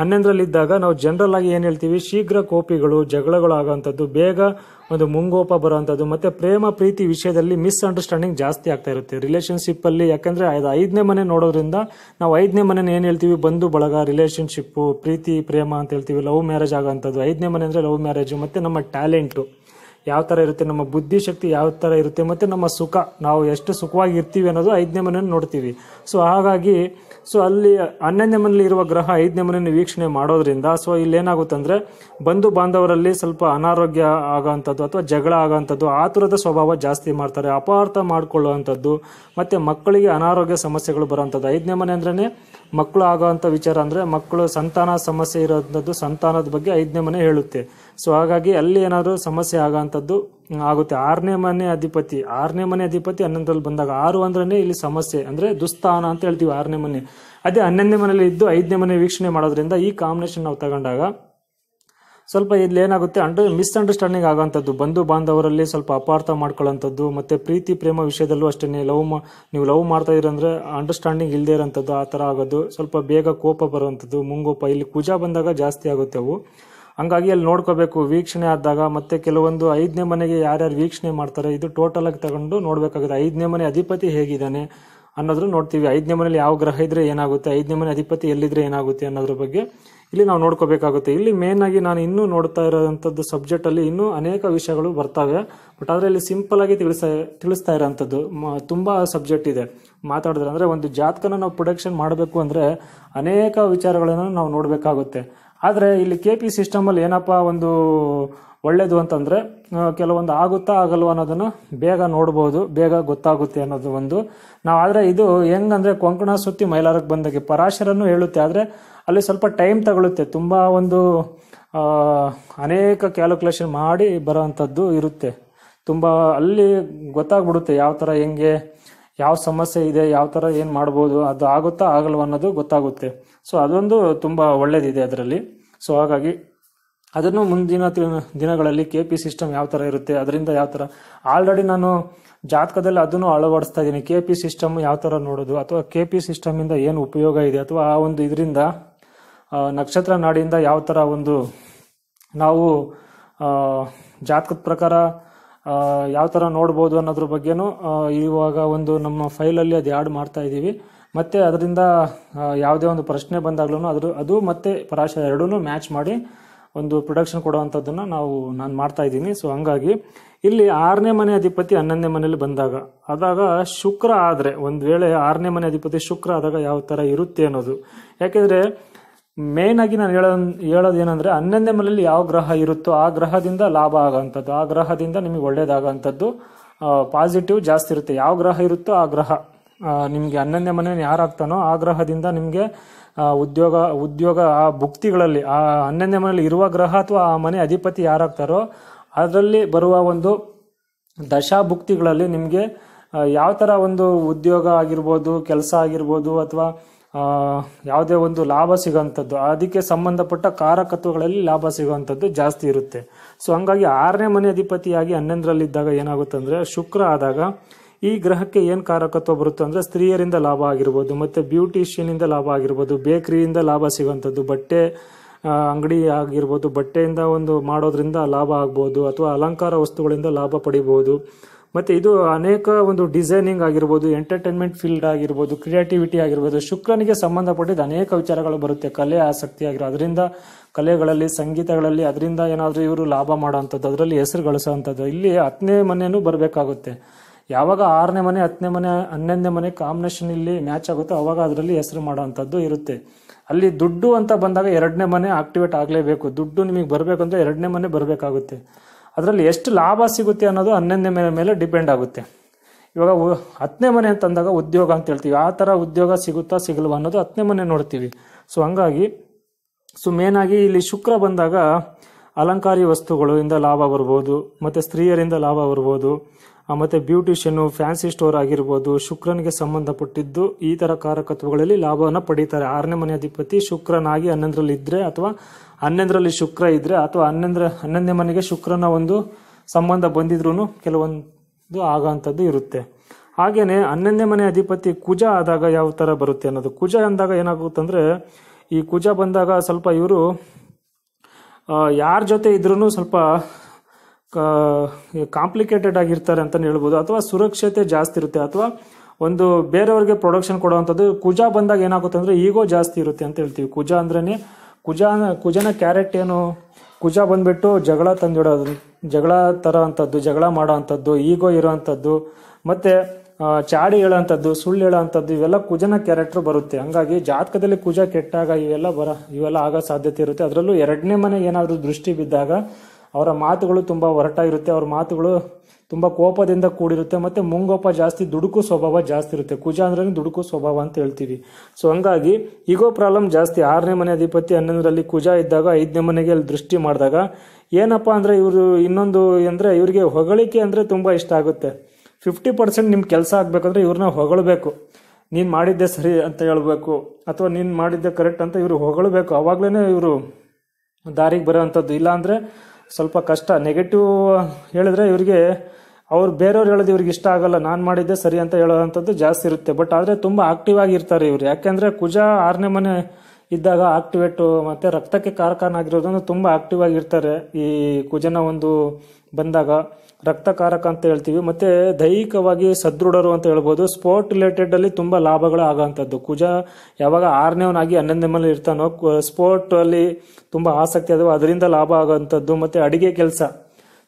ಹನ್ನೊಂದರಲ್ಲಿದ್ದಾಗ ನಾವು ಜನರಲ್ ಆಗಿ ಏನು ಹೇಳ್ತೀವಿ ಶೀಘ್ರ ಕೋಪಿಗಳು ಜಗಳಗಳು ಆಗೋವಂಥದ್ದು ಬೇಗ ಒಂದು ಮುಂಗೋಪ ಬರುವಂಥದ್ದು ಮತ್ತೆ ಪ್ರೇಮ ಪ್ರೀತಿ ವಿಷಯದಲ್ಲಿ ಮಿಸ್ಅಂಡರ್ಸ್ಟ್ಯಾಂಡಿಂಗ್ ಜಾಸ್ತಿ ಆಗ್ತಾ ಇರುತ್ತೆ ರಿಲೇಷನ್ಶಿಪ್ ಅಲ್ಲಿ ಯಾಕಂದ್ರೆ ಐದನೇ ಮನೆ ನೋಡೋದ್ರಿಂದ ನಾವು ಐದನೇ ಮನೇನ ಏನು ಹೇಳ್ತೀವಿ ಬಂಧು ಬಳಗ ರಿಲೇಷನ್ಶಿಪ್ಪು ಪ್ರೀತಿ ಪ್ರೇಮ ಅಂತ ಹೇಳ್ತೀವಿ ಲವ್ ಮ್ಯಾರೇಜ್ ಆಗೋಂಥದ್ದು ಐದನೇ ಮನೆ ಅಂದರೆ ಲವ್ ಮ್ಯಾರೇಜು ಮತ್ತು ನಮ್ಮ ಟ್ಯಾಲೆಂಟು ಯಾವ ಥರ ಇರುತ್ತೆ ನಮ್ಮ ಬುದ್ಧಿಶಕ್ತಿ ಯಾವ ಥರ ಇರುತ್ತೆ ಮತ್ತು ನಮ್ಮ ಸುಖ ನಾವು ಎಷ್ಟು ಸುಖವಾಗಿ ಇರ್ತೀವಿ ಅನ್ನೋದು ಐದನೇ ಮನೆಯನ್ನು ನೋಡ್ತೀವಿ ಸೊ ಹಾಗಾಗಿ ಸೊ ಅಲ್ಲಿ ಹನ್ನೊಂದನೇ ಮನೇಲಿ ಇರುವ ಗ್ರಹ ಐದನೇ ಮನೆಯನ್ನು ವೀಕ್ಷಣೆ ಮಾಡೋದ್ರಿಂದ ಸೊ ಇಲ್ಲಿ ಏನಾಗುತ್ತೆ ಅಂದ್ರೆ ಬಂಧು ಬಾಂಧವರಲ್ಲಿ ಸ್ವಲ್ಪ ಅನಾರೋಗ್ಯ ಆಗೋವಂಥದ್ದು ಅಥವಾ ಜಗಳ ಆಗೋವಂಥದ್ದು ಆತುರದ ಸ್ವಭಾವ ಜಾಸ್ತಿ ಮಾಡ್ತಾರೆ ಅಪಾರ್ಥ ಮಾಡಿಕೊಳ್ಳುವಂಥದ್ದು ಮತ್ತೆ ಮಕ್ಕಳಿಗೆ ಅನಾರೋಗ್ಯ ಸಮಸ್ಯೆಗಳು ಬರುವಂಥದ್ದು ಐದನೇ ಮನೆ ಅಂದ್ರೆ ಮಕ್ಕಳು ಆಗೋವಂಥ ವಿಚಾರ ಅಂದ್ರೆ ಮಕ್ಕಳು ಸಂತಾನ ಸಮಸ್ಯೆ ಇರೋಂಥದ್ದು ಸಂತಾನದ ಬಗ್ಗೆ ಐದನೇ ಮನೆ ಹೇಳುತ್ತೆ ಸೊ ಹಾಗಾಗಿ ಅಲ್ಲಿ ಏನಾದರೂ ಸಮಸ್ಯೆ ಆಗೋಂಥದ್ದು ಆಗುತ್ತೆ ಆರನೇ ಮನೆ ಅಧಿಪತಿ ಆರನೇ ಮನೆ ಅಧಿಪತಿ ಹನ್ನೊಂದರಲ್ಲಿ ಬಂದಾಗ ಆರು ಅಂದ್ರೆ ಇಲ್ಲಿ ಸಮಸ್ಯೆ ಅಂದ್ರೆ ದುಸ್ತಾನ ಅಂತ ಹೇಳ್ತೀವಿ ಆರನೇ ಮನೆ ಅದೇ ಹನ್ನೊಂದನೇ ಮನೆಯಲ್ಲಿ ಇದ್ದು ಐದನೇ ಮನೆ ವೀಕ್ಷಣೆ ಮಾಡೋದ್ರಿಂದ ಈ ಕಾಂಬಿನೇಷನ್ ನಾವು ತಗೊಂಡಾಗ ಸ್ವಲ್ಪ ಇಲ್ಲಿ ಏನಾಗುತ್ತೆ ಅಂಡರ್ ಮಿಸ್ಅಂಡರ್ಸ್ಟ್ಯಾಂಡಿಂಗ್ ಆಗೋಂಥದ್ದು ಬಂಧು ಬಾಂಧವರಲ್ಲಿ ಸ್ವಲ್ಪ ಅಪಾರ್ಥ ಮಾಡ್ಕೊಳ್ಳೋಂಥದ್ದು ಮತ್ತೆ ಪ್ರೀತಿ ಪ್ರೇಮ ವಿಷಯದಲ್ಲೂ ಅಷ್ಟೇ ಲವ್ ಮಾ ನೀವು ಲವ್ ಮಾಡ್ತಾ ಅಂದ್ರೆ ಅಂಡರ್ಸ್ಟ್ಯಾಂಡಿಂಗ್ ಇಲ್ಲದೆ ಇರೋಂಥದ್ದು ಆ ಥರ ಆಗೋದು ಸ್ವಲ್ಪ ಬೇಗ ಕೋಪ ಬರುವಂಥದ್ದು ಮುಂಗೋಪ ಇಲ್ಲಿ ಕುಜ ಬಂದಾಗ ಜಾಸ್ತಿ ಆಗುತ್ತೆ ಅವು ಹಂಗಾಗಿ ಅಲ್ಲಿ ನೋಡ್ಕೋಬೇಕು ವೀಕ್ಷಣೆ ಆದಾಗ ಮತ್ತೆ ಕೆಲವೊಂದು ಐದನೇ ಮನೆಗೆ ಯಾರ್ಯಾರು ವೀಕ್ಷಣೆ ಮಾಡ್ತಾರೆ ಇದು ಟೋಟಲ್ ಆಗಿ ತಗೊಂಡು ನೋಡಬೇಕಾಗುತ್ತೆ ಐದನೇ ಮನೆ ಅಧಿಪತಿ ಹೇಗಿದ್ದಾನೆ ಅನ್ನೋದ್ರು ನೋಡ್ತೀವಿ ಐದನೇ ಮನೆಯಲ್ಲಿ ಯಾವ ಗ್ರಹ ಇದ್ರೆ ಏನಾಗುತ್ತೆ ಐದನೇ ಮನೆ ಅಧಿಪತಿ ಎಲ್ಲಿದ್ರೆ ಏನಾಗುತ್ತೆ ಅನ್ನೋದ್ರ ಬಗ್ಗೆ ಇಲ್ಲಿ ನಾವು ನೋಡ್ಕೋಬೇಕಾಗುತ್ತೆ ಇಲ್ಲಿ ಮೇನ್ ಆಗಿ ನಾನು ಇನ್ನೂ ನೋಡ್ತಾ ಇರೋಂಥದ್ದು ಸಬ್ಜೆಕ್ಟ್ ಅಲ್ಲಿ ಇನ್ನೂ ಅನೇಕ ವಿಷಯಗಳು ಬರ್ತವೆ ಬಟ್ ಆದರೆ ಇಲ್ಲಿ ಸಿಂಪಲ್ ಆಗಿ ತಿಳಿಸ ತಿಳಿಸ್ತಾ ಇರೋಂಥದ್ದು ತುಂಬಾ ಸಬ್ಜೆಕ್ಟ್ ಇದೆ ಮಾತಾಡಿದ್ರೆ ಅಂದ್ರೆ ಒಂದು ಜಾತಕನ ನಾವು ಪ್ರೊಡಕ್ಷನ್ ಮಾಡಬೇಕು ಅಂದ್ರೆ ಅನೇಕ ವಿಚಾರಗಳನ್ನು ನಾವು ನೋಡಬೇಕಾಗುತ್ತೆ ಆದರೆ ಇಲ್ಲಿ ಕೆ ಪಿ ಸಿಸ್ಟಮಲ್ಲಿ ಏನಪ್ಪ ಒಂದು ಒಳ್ಳೇದು ಅಂತಂದರೆ ಕೆಲವೊಂದು ಆಗುತ್ತಾ ಆಗಲ್ವ ಅನ್ನೋದನ್ನು ಬೇಗ ನೋಡ್ಬೋದು ಬೇಗ ಗೊತ್ತಾಗುತ್ತೆ ಅನ್ನೋದು ಒಂದು ನಾವು ಆದರೆ ಇದು ಹೆಂಗಂದ್ರೆ ಕೊಂಕಣ ಸುತ್ತಿ ಮೈಲಾರಕ್ಕೆ ಬಂದಾಗ ಪರಾಶರನ್ನು ಹೇಳುತ್ತೆ ಆದರೆ ಅಲ್ಲಿ ಸ್ವಲ್ಪ ಟೈಮ್ ತಗೊಳುತ್ತೆ ತುಂಬ ಒಂದು ಅನೇಕ ಕ್ಯಾಲ್ಕುಲೇಷನ್ ಮಾಡಿ ಬರೋವಂಥದ್ದು ಇರುತ್ತೆ ತುಂಬ ಅಲ್ಲಿ ಗೊತ್ತಾಗ್ಬಿಡುತ್ತೆ ಯಾವ ಥರ ಹೆಂಗೆ ಯಾವ ಸಮಸ್ಯೆ ಇದೆ ಯಾವ ಥರ ಏನು ಮಾಡ್ಬೋದು ಅದು ಆಗುತ್ತಾ ಆಗಲ್ವ ಅನ್ನೋದು ಗೊತ್ತಾಗುತ್ತೆ ಸೊ ಅದೊಂದು ತುಂಬ ಒಳ್ಳೇದಿದೆ ಅದರಲ್ಲಿ ಸೊ ಹಾಗಾಗಿ ಅದನ್ನು ಮುಂದಿನ ದಿನಗಳಲ್ಲಿ ಕೆ ಪಿ ಸಿಸ್ಟಮ್ ಯಾವ ಥರ ಇರುತ್ತೆ ಅದರಿಂದ ಯಾವ ಥರ ಆಲ್ರೆಡಿ ನಾನು ಜಾತಕದಲ್ಲಿ ಅದನ್ನು ಅಳವಡಿಸ್ತಾ ಇದ್ದೀನಿ ಕೆ ಪಿ ಸಿಸ್ಟಮ್ ಯಾವ ಥರ ನೋಡೋದು ಅಥವಾ ಕೆ ಪಿ ಸಿಸ್ಟಮಿಂದ ಏನು ಉಪಯೋಗ ಇದೆ ಅಥವಾ ಆ ಒಂದು ಇದರಿಂದ ನಕ್ಷತ್ರ ನಾಡಿಯಿಂದ ಯಾವ ಥರ ಒಂದು ನಾವು ಜಾತಕದ ಪ್ರಕಾರ ಯಾವ ಥರ ನೋಡ್ಬೋದು ಅನ್ನೋದ್ರ ಬಗ್ಗೆನೂ ಇವಾಗ ಒಂದು ನಮ್ಮ ಫೈಲಲ್ಲಿ ಅದು ಆ್ಯಡ್ ಮಾಡ್ತಾ ಇದ್ದೀವಿ ಮತ್ತೆ ಅದರಿಂದ ಯಾವುದೇ ಒಂದು ಪ್ರಶ್ನೆ ಬಂದಾಗ್ಲೂ ಅದ್ರ ಅದು ಮತ್ತೆ ಪರಾಶರ ಎರಡೂ ಮ್ಯಾಚ್ ಮಾಡಿ ಒಂದು ಪ್ರೊಡಕ್ಷನ್ ಕೊಡುವಂಥದ್ದನ್ನು ನಾವು ನಾನು ಮಾಡ್ತಾ ಇದ್ದೀನಿ ಸೊ ಹಂಗಾಗಿ ಇಲ್ಲಿ ಆರನೇ ಮನೆ ಅಧಿಪತಿ ಹನ್ನೊಂದನೇ ಮನೆಯಲ್ಲಿ ಬಂದಾಗ ಆದಾಗ ಶುಕ್ರ ಆದರೆ ಒಂದು ವೇಳೆ ಆರನೇ ಮನೆ ಅಧಿಪತಿ ಶುಕ್ರ ಆದಾಗ ಯಾವ ಥರ ಇರುತ್ತೆ ಅನ್ನೋದು ಯಾಕೆಂದರೆ ಮೇನ್ ಆಗಿ ನಾನು ಹೇಳೋ ಹೇಳೋದು ಏನಂದರೆ ಹನ್ನೊಂದನೇ ಮನೆಯಲ್ಲಿ ಯಾವ ಗ್ರಹ ಇರುತ್ತೋ ಆ ಗ್ರಹದಿಂದ ಲಾಭ ಆಗೋಂಥದ್ದು ಆ ಗ್ರಹದಿಂದ ನಿಮಗೆ ಒಳ್ಳೇದಾಗೋವಂಥದ್ದು ಪಾಸಿಟಿವ್ ಜಾಸ್ತಿ ಇರುತ್ತೆ ಯಾವ ಗ್ರಹ ಇರುತ್ತೋ ಆ ಗ್ರಹ ನಿಮಗೆ ಹನ್ನೊಂದನೇ ಮನೇನ ಯಾರಾಗ್ತಾನೋ ಗ್ರಹದಿಂದ ನಿಮಗೆ ಉದ್ಯೋಗ ಉದ್ಯೋಗ ಆ ಭುಕ್ತಿಗಳಲ್ಲಿ ಆ ಹನ್ನೊಂದನೇ ಮನೆಯಲ್ಲಿ ಇರುವ ಗ್ರಹ ಅಥವಾ ಆ ಮನೆ ಅಧಿಪತಿ ಯಾರಾಗ್ತಾರೋ ಅದರಲ್ಲಿ ಬರುವ ಒಂದು ಭುಕ್ತಿಗಳಲ್ಲಿ ನಿಮಗೆ ಯಾವ ಥರ ಒಂದು ಉದ್ಯೋಗ ಆಗಿರ್ಬೋದು ಕೆಲಸ ಆಗಿರ್ಬೋದು ಅಥವಾ ಯಾವುದೇ ಒಂದು ಲಾಭ ಸಿಗೋವಂಥದ್ದು ಅದಕ್ಕೆ ಸಂಬಂಧಪಟ್ಟ ಕಾರಕತ್ವಗಳಲ್ಲಿ ಲಾಭ ಸಿಗುವಂಥದ್ದು ಜಾಸ್ತಿ ಇರುತ್ತೆ ಸೊ ಹಂಗಾಗಿ ಆರನೇ ಮನೆ ಅಧಿಪತಿಯಾಗಿ ಹನ್ನೊಂದರಲ್ಲಿದ್ದಾಗ ಏನಾಗುತ್ತೆ ಅಂದರೆ ಶುಕ್ರ ಆದಾಗ ಈ ಗ್ರಹಕ್ಕೆ ಏನು ಕಾರಕತ್ವ ಬರುತ್ತೆ ಅಂದ್ರೆ ಸ್ತ್ರೀಯರಿಂದ ಲಾಭ ಆಗಿರ್ಬೋದು ಬ್ಯೂಟಿಷಿಯನ್ ಇಂದ ಲಾಭ ಆಗಿರ್ಬೋದು ಬೇಕರಿಯಿಂದ ಲಾಭ ಸಿಗುವಂಥದ್ದು ಬಟ್ಟೆ ಅಂಗಡಿ ಆಗಿರ್ಬೋದು ಬಟ್ಟೆಯಿಂದ ಒಂದು ಮಾಡೋದ್ರಿಂದ ಲಾಭ ಆಗ್ಬೋದು ಅಥವಾ ಅಲಂಕಾರ ವಸ್ತುಗಳಿಂದ ಲಾಭ ಪಡಿಬಹುದು ಮತ್ತೆ ಇದು ಅನೇಕ ಒಂದು ಡಿಸೈನಿಂಗ್ ಆಗಿರ್ಬೋದು ಎಂಟರ್ಟೈನ್ಮೆಂಟ್ ಫೀಲ್ಡ್ ಆಗಿರ್ಬೋದು ಕ್ರಿಯೇಟಿವಿಟಿ ಆಗಿರ್ಬೋದು ಶುಕ್ರನಿಗೆ ಸಂಬಂಧಪಟ್ಟಿದ್ದು ಅನೇಕ ವಿಚಾರಗಳು ಬರುತ್ತೆ ಕಲೆ ಆಸಕ್ತಿ ಆಗಿರೋ ಅದರಿಂದ ಕಲೆಗಳಲ್ಲಿ ಸಂಗೀತಗಳಲ್ಲಿ ಅದರಿಂದ ಏನಾದರೂ ಇವರು ಲಾಭ ಮಾಡೋವಂಥದ್ದು ಅದರಲ್ಲಿ ಹೆಸರು ಅಂಥದ್ದು ಇಲ್ಲಿ ಹತ್ತನೇ ಮನೆಯೂ ಬರಬೇಕಾಗುತ್ತೆ ಯಾವಾಗ ಆರನೇ ಮನೆ ಹತ್ತನೇ ಮನೆ ಹನ್ನೊಂದನೇ ಮನೆ ಕಾಂಬಿನೇಷನ್ ಇಲ್ಲಿ ಮ್ಯಾಚ್ ಆಗುತ್ತೋ ಅವಾಗ ಅದರಲ್ಲಿ ಹೆಸರು ಮಾಡುವಂಥದ್ದು ಇರುತ್ತೆ ಅಲ್ಲಿ ದುಡ್ಡು ಅಂತ ಬಂದಾಗ ಎರಡನೇ ಮನೆ ಆಕ್ಟಿವೇಟ್ ಆಗಲೇಬೇಕು ದುಡ್ಡು ನಿಮಗೆ ಬರಬೇಕಂದ್ರೆ ಎರಡನೇ ಮನೆ ಬರಬೇಕಾಗುತ್ತೆ ಅದರಲ್ಲಿ ಎಷ್ಟು ಲಾಭ ಸಿಗುತ್ತೆ ಅನ್ನೋದು ಹನ್ನೊಂದನೇ ಮನೆ ಮೇಲೆ ಡಿಪೆಂಡ್ ಆಗುತ್ತೆ ಇವಾಗ ಹತ್ತನೇ ಮನೆ ಅಂತಂದಾಗ ಉದ್ಯೋಗ ಅಂತ ಹೇಳ್ತೀವಿ ಆ ಥರ ಉದ್ಯೋಗ ಸಿಗುತ್ತಾ ಸಿಗಲ್ವಾ ಅನ್ನೋದು ಹತ್ತನೇ ಮನೆ ನೋಡ್ತೀವಿ ಸೊ ಹಂಗಾಗಿ ಸೊ ಮೇನಾಗಿ ಇಲ್ಲಿ ಶುಕ್ರ ಬಂದಾಗ ಅಲಂಕಾರಿ ವಸ್ತುಗಳು ಇಂದ ಲಾಭ ಬರ್ಬೋದು ಮತ್ತು ಸ್ತ್ರೀಯರಿಂದ ಲಾಭ ಬರ್ಬೋದು ಮತ್ತೆ ಬ್ಯೂಟಿಷಿಯನ್ ಫ್ಯಾನ್ಸಿ ಸ್ಟೋರ್ ಆಗಿರ್ಬೋದು ಶುಕ್ರನಿಗೆ ಸಂಬಂಧಪಟ್ಟಿದ್ದು ಈ ತರ ಕಾರಕತ್ವಗಳಲ್ಲಿ ಲಾಭವನ್ನು ಪಡೀತಾರೆ ಆರನೇ ಮನೆ ಅಧಿಪತಿ ಶುಕ್ರನಾಗಿ ಹನ್ನೊಂದರಲ್ಲಿ ಇದ್ರೆ ಅಥವಾ ಹನ್ನೊಂದರಲ್ಲಿ ಶುಕ್ರ ಇದ್ರೆ ಅಥವಾ ಹನ್ನೊಂದರ ಹನ್ನೊಂದನೇ ಮನೆಗೆ ಶುಕ್ರನ ಒಂದು ಸಂಬಂಧ ಬಂದಿದ್ರು ಕೆಲವೊಂದು ಆಗುವಂಥದ್ದು ಇರುತ್ತೆ ಹಾಗೇನೆ ಹನ್ನೊಂದನೇ ಮನೆ ಅಧಿಪತಿ ಕುಜ ಆದಾಗ ಯಾವ ತರ ಬರುತ್ತೆ ಅನ್ನೋದು ಕುಜ ಅಂದಾಗ ಏನಾಗುತ್ತಂದ್ರೆ ಈ ಕುಜ ಬಂದಾಗ ಸ್ವಲ್ಪ ಇವರು ಯಾರ ಜೊತೆ ಇದ್ರೂ ಸ್ವಲ್ಪ ಕಾಂಪ್ಲಿಕೇಟೆಡ್ ಆಗಿರ್ತಾರೆ ಅಂತ ಹೇಳ್ಬೋದು ಅಥವಾ ಸುರಕ್ಷತೆ ಜಾಸ್ತಿ ಇರುತ್ತೆ ಅಥವಾ ಒಂದು ಬೇರೆಯವ್ರಿಗೆ ಪ್ರೊಡಕ್ಷನ್ ಕೊಡುವಂಥದ್ದು ಕುಜ ಬಂದಾಗ ಏನಾಗುತ್ತೆ ಅಂದರೆ ಈಗೋ ಜಾಸ್ತಿ ಇರುತ್ತೆ ಅಂತ ಹೇಳ್ತೀವಿ ಕುಜ ಅಂದ್ರೇ ಕುಜ ಕುಜನ ಕ್ಯಾರೆಟ್ ಏನು ಕುಜ ಬಂದ್ಬಿಟ್ಟು ಜಗಳ ತಂದಿಡೋದು ಜಗಳ ತರೋ ಅಂಥದ್ದು ಜಗಳ ಮಾಡೋ ಅಂಥದ್ದು ಈಗೋ ಇರೋ ಅಂಥದ್ದು ಮತ್ತು ಚಾಡಿ ಹೇಳೋವಂಥದ್ದು ಸುಳ್ಳು ಹೇಳೋ ಅಂಥದ್ದು ಇವೆಲ್ಲ ಕುಜನ ಕ್ಯಾರೆಕ್ಟ್ರ್ ಬರುತ್ತೆ ಹಂಗಾಗಿ ಜಾತಕದಲ್ಲಿ ಕುಜ ಕೆಟ್ಟಾಗ ಇವೆಲ್ಲ ಬರ ಇವೆಲ್ಲ ಆಗೋ ಸಾಧ್ಯತೆ ಇರುತ್ತೆ ಅದರಲ್ಲೂ ಎರಡನೇ ಮನೆಗೆ ಏನಾದರೂ ದೃಷ್ಟಿ ಬಿದ್ದಾಗ ಅವರ ಮಾತುಗಳು ತುಂಬ ಒರಟಾಗಿರುತ್ತೆ ಅವ್ರ ಮಾತುಗಳು ತುಂಬ ಕೋಪದಿಂದ ಕೂಡಿರುತ್ತೆ ಮತ್ತು ಮುಂಗೋಪ ಜಾಸ್ತಿ ದುಡುಕು ಸ್ವಭಾವ ಜಾಸ್ತಿ ಇರುತ್ತೆ ಕುಜ ಅಂದ್ರೆ ದುಡುಕು ಸ್ವಭಾವ ಅಂತ ಹೇಳ್ತೀವಿ ಸೊ ಹಂಗಾಗಿ ಈಗೋ ಪ್ರಾಬ್ಲಮ್ ಜಾಸ್ತಿ ಆರನೇ ಮನೆ ಅಧಿಪತಿ ಹನ್ನೊಂದರಲ್ಲಿ ಕುಜ ಇದ್ದಾಗ ಐದನೇ ಮನೆಗೆ ಅಲ್ಲಿ ದೃಷ್ಟಿ ಮಾಡಿದಾಗ ಏನಪ್ಪ ಅಂದರೆ ಇವರು ಇನ್ನೊಂದು ಅಂದರೆ ಇವರಿಗೆ ಹೊಗಳಿಕೆ ಅಂದರೆ ತುಂಬ ಇಷ್ಟ ಆಗುತ್ತೆ ಫಿಫ್ಟಿ ಪರ್ಸೆಂಟ್ ನಿಮ್ಮ ಕೆಲಸ ಆಗ್ಬೇಕಂದ್ರೆ ಇವ್ರನ್ನ ಹೊಗಳಬೇಕು ನೀನು ಮಾಡಿದ್ದೆ ಸರಿ ಅಂತ ಹೇಳಬೇಕು ಅಥವಾ ನೀನು ಮಾಡಿದ್ದೆ ಕರೆಕ್ಟ್ ಅಂತ ಇವರು ಹೊಗಳಬೇಕು ಅವಾಗ್ಲೇನೆ ಇವರು ದಾರಿಗೆ ಬರೋವಂಥದ್ದು ಅಂದ್ರೆ ಸ್ವಲ್ಪ ಕಷ್ಟ ನೆಗೆಟಿವ್ ಹೇಳಿದ್ರೆ ಇವರಿಗೆ ಅವ್ರು ಬೇರೆಯವ್ರು ಹೇಳೋದು ಇವ್ರಿಗೆ ಇಷ್ಟ ಆಗಲ್ಲ ನಾನು ಮಾಡಿದ್ದೆ ಸರಿ ಅಂತ ಹೇಳೋದಂಥದ್ದು ಜಾಸ್ತಿ ಇರುತ್ತೆ ಬಟ್ ಆದರೆ ತುಂಬ ಆಕ್ಟಿವ್ ಆಗಿರ್ತಾರೆ ಇವರು ಯಾಕೆಂದರೆ ಕುಜ ಆರನೇ ಮನೆ ಇದ್ದಾಗ ಆಕ್ಟಿವೇಟು ಮತ್ತು ರಕ್ತಕ್ಕೆ ಕಾರ್ಖಾನ ಆಗಿರೋದನ್ನು ತುಂಬ ಆಕ್ಟಿವ್ ಆಗಿರ್ತಾರೆ ಈ ಕುಜನ ಒಂದು ಬಂದಾಗ ರಕ್ತಕಾರಕ ಅಂತ ಹೇಳ್ತೀವಿ ಮತ್ತೆ ದೈಹಿಕವಾಗಿ ಸದೃಢರು ಅಂತ ಹೇಳ್ಬೋದು ಸ್ಪೋರ್ಟ್ ರಿಲೇಟೆಡ್ ಅಲ್ಲಿ ತುಂಬಾ ಲಾಭಗಳು ಆಗುವಂಥದ್ದು ಕುಜ ಯಾವಾಗ ಆರನೇವನಾಗಿ ಹನ್ನೊಂದನೇ ಮೇಲೆ ಇರ್ತಾನೋ ಸ್ಪೋರ್ಟ್ ಅಲ್ಲಿ ತುಂಬಾ ಆಸಕ್ತಿ ಅದು ಅದರಿಂದ ಲಾಭ ಆಗುವಂಥದ್ದು ಮತ್ತೆ ಅಡಿಗೆ ಕೆಲಸ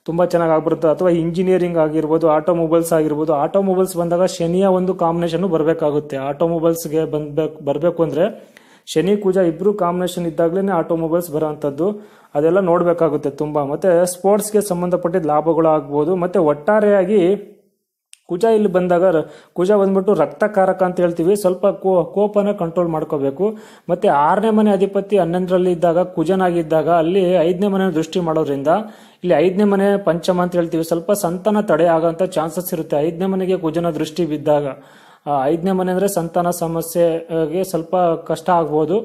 ತುಂಬಾ ಚೆನ್ನಾಗಿ ಆಗ್ಬಿಡುತ್ತೆ ಅಥವಾ ಇಂಜಿನಿಯರಿಂಗ್ ಆಗಿರ್ಬೋದು ಆಟೋಮೊಬೈಲ್ಸ್ ಆಗಿರ್ಬೋದು ಆಟೋಮೊಬೈಲ್ಸ್ ಬಂದಾಗ ಶನಿಯ ಒಂದು ಕಾಂಬಿನೇಷನ್ ಬರಬೇಕಾಗುತ್ತೆ ಆಟೋಮೊಬೈಲ್ಸ್ಗೆ ಬಂದ ಬರಬೇಕು ಅಂದ್ರೆ ಶನಿ ಕುಜ ಇಬ್ರು ಕಾಂಬಿನೇಷನ್ ಇದ್ದಾಗಲೇ ಆಟೋಮೊಬೈಲ್ಸ್ ಬರೋಂಥದ್ದು ಅದೆಲ್ಲ ನೋಡಬೇಕಾಗುತ್ತೆ ತುಂಬ ಮತ್ತು ಸ್ಪೋರ್ಟ್ಸ್ಗೆ ಸಂಬಂಧಪಟ್ಟಿದ್ದ ಲಾಭಗಳು ಆಗ್ಬೋದು ಮತ್ತು ಒಟ್ಟಾರೆಯಾಗಿ ಕುಜ ಇಲ್ಲಿ ಬಂದಾಗ ಕುಜ ಬಂದ್ಬಿಟ್ಟು ರಕ್ತಕಾರಕ ಅಂತ ಹೇಳ್ತೀವಿ ಸ್ವಲ್ಪ ಕೋ ಕೋಪನ ಕಂಟ್ರೋಲ್ ಮಾಡ್ಕೋಬೇಕು ಮತ್ತು ಆರನೇ ಮನೆ ಅಧಿಪತಿ ಹನ್ನೊಂದರಲ್ಲಿ ಇದ್ದಾಗ ಕುಜನಾಗಿದ್ದಾಗ ಅಲ್ಲಿ ಐದನೇ ಮನೆ ದೃಷ್ಟಿ ಮಾಡೋದ್ರಿಂದ ಇಲ್ಲಿ ಐದನೇ ಮನೆ ಪಂಚಮ ಅಂತ ಹೇಳ್ತೀವಿ ಸ್ವಲ್ಪ ಸಂತಾನ ತಡೆ ಆಗೋಂಥ ಚಾನ್ಸಸ್ ಇರುತ್ತೆ ಐದನೇ ಮನೆಗೆ ಕುಜನ ದೃಷ್ಟಿ ಬಿದ್ದಾಗ ಐದನೇ ಮನೆ ಅಂದರೆ ಸಂತಾನ ಸಮಸ್ಯೆಗೆ ಸ್ವಲ್ಪ ಕಷ್ಟ ಆಗ್ಬೋದು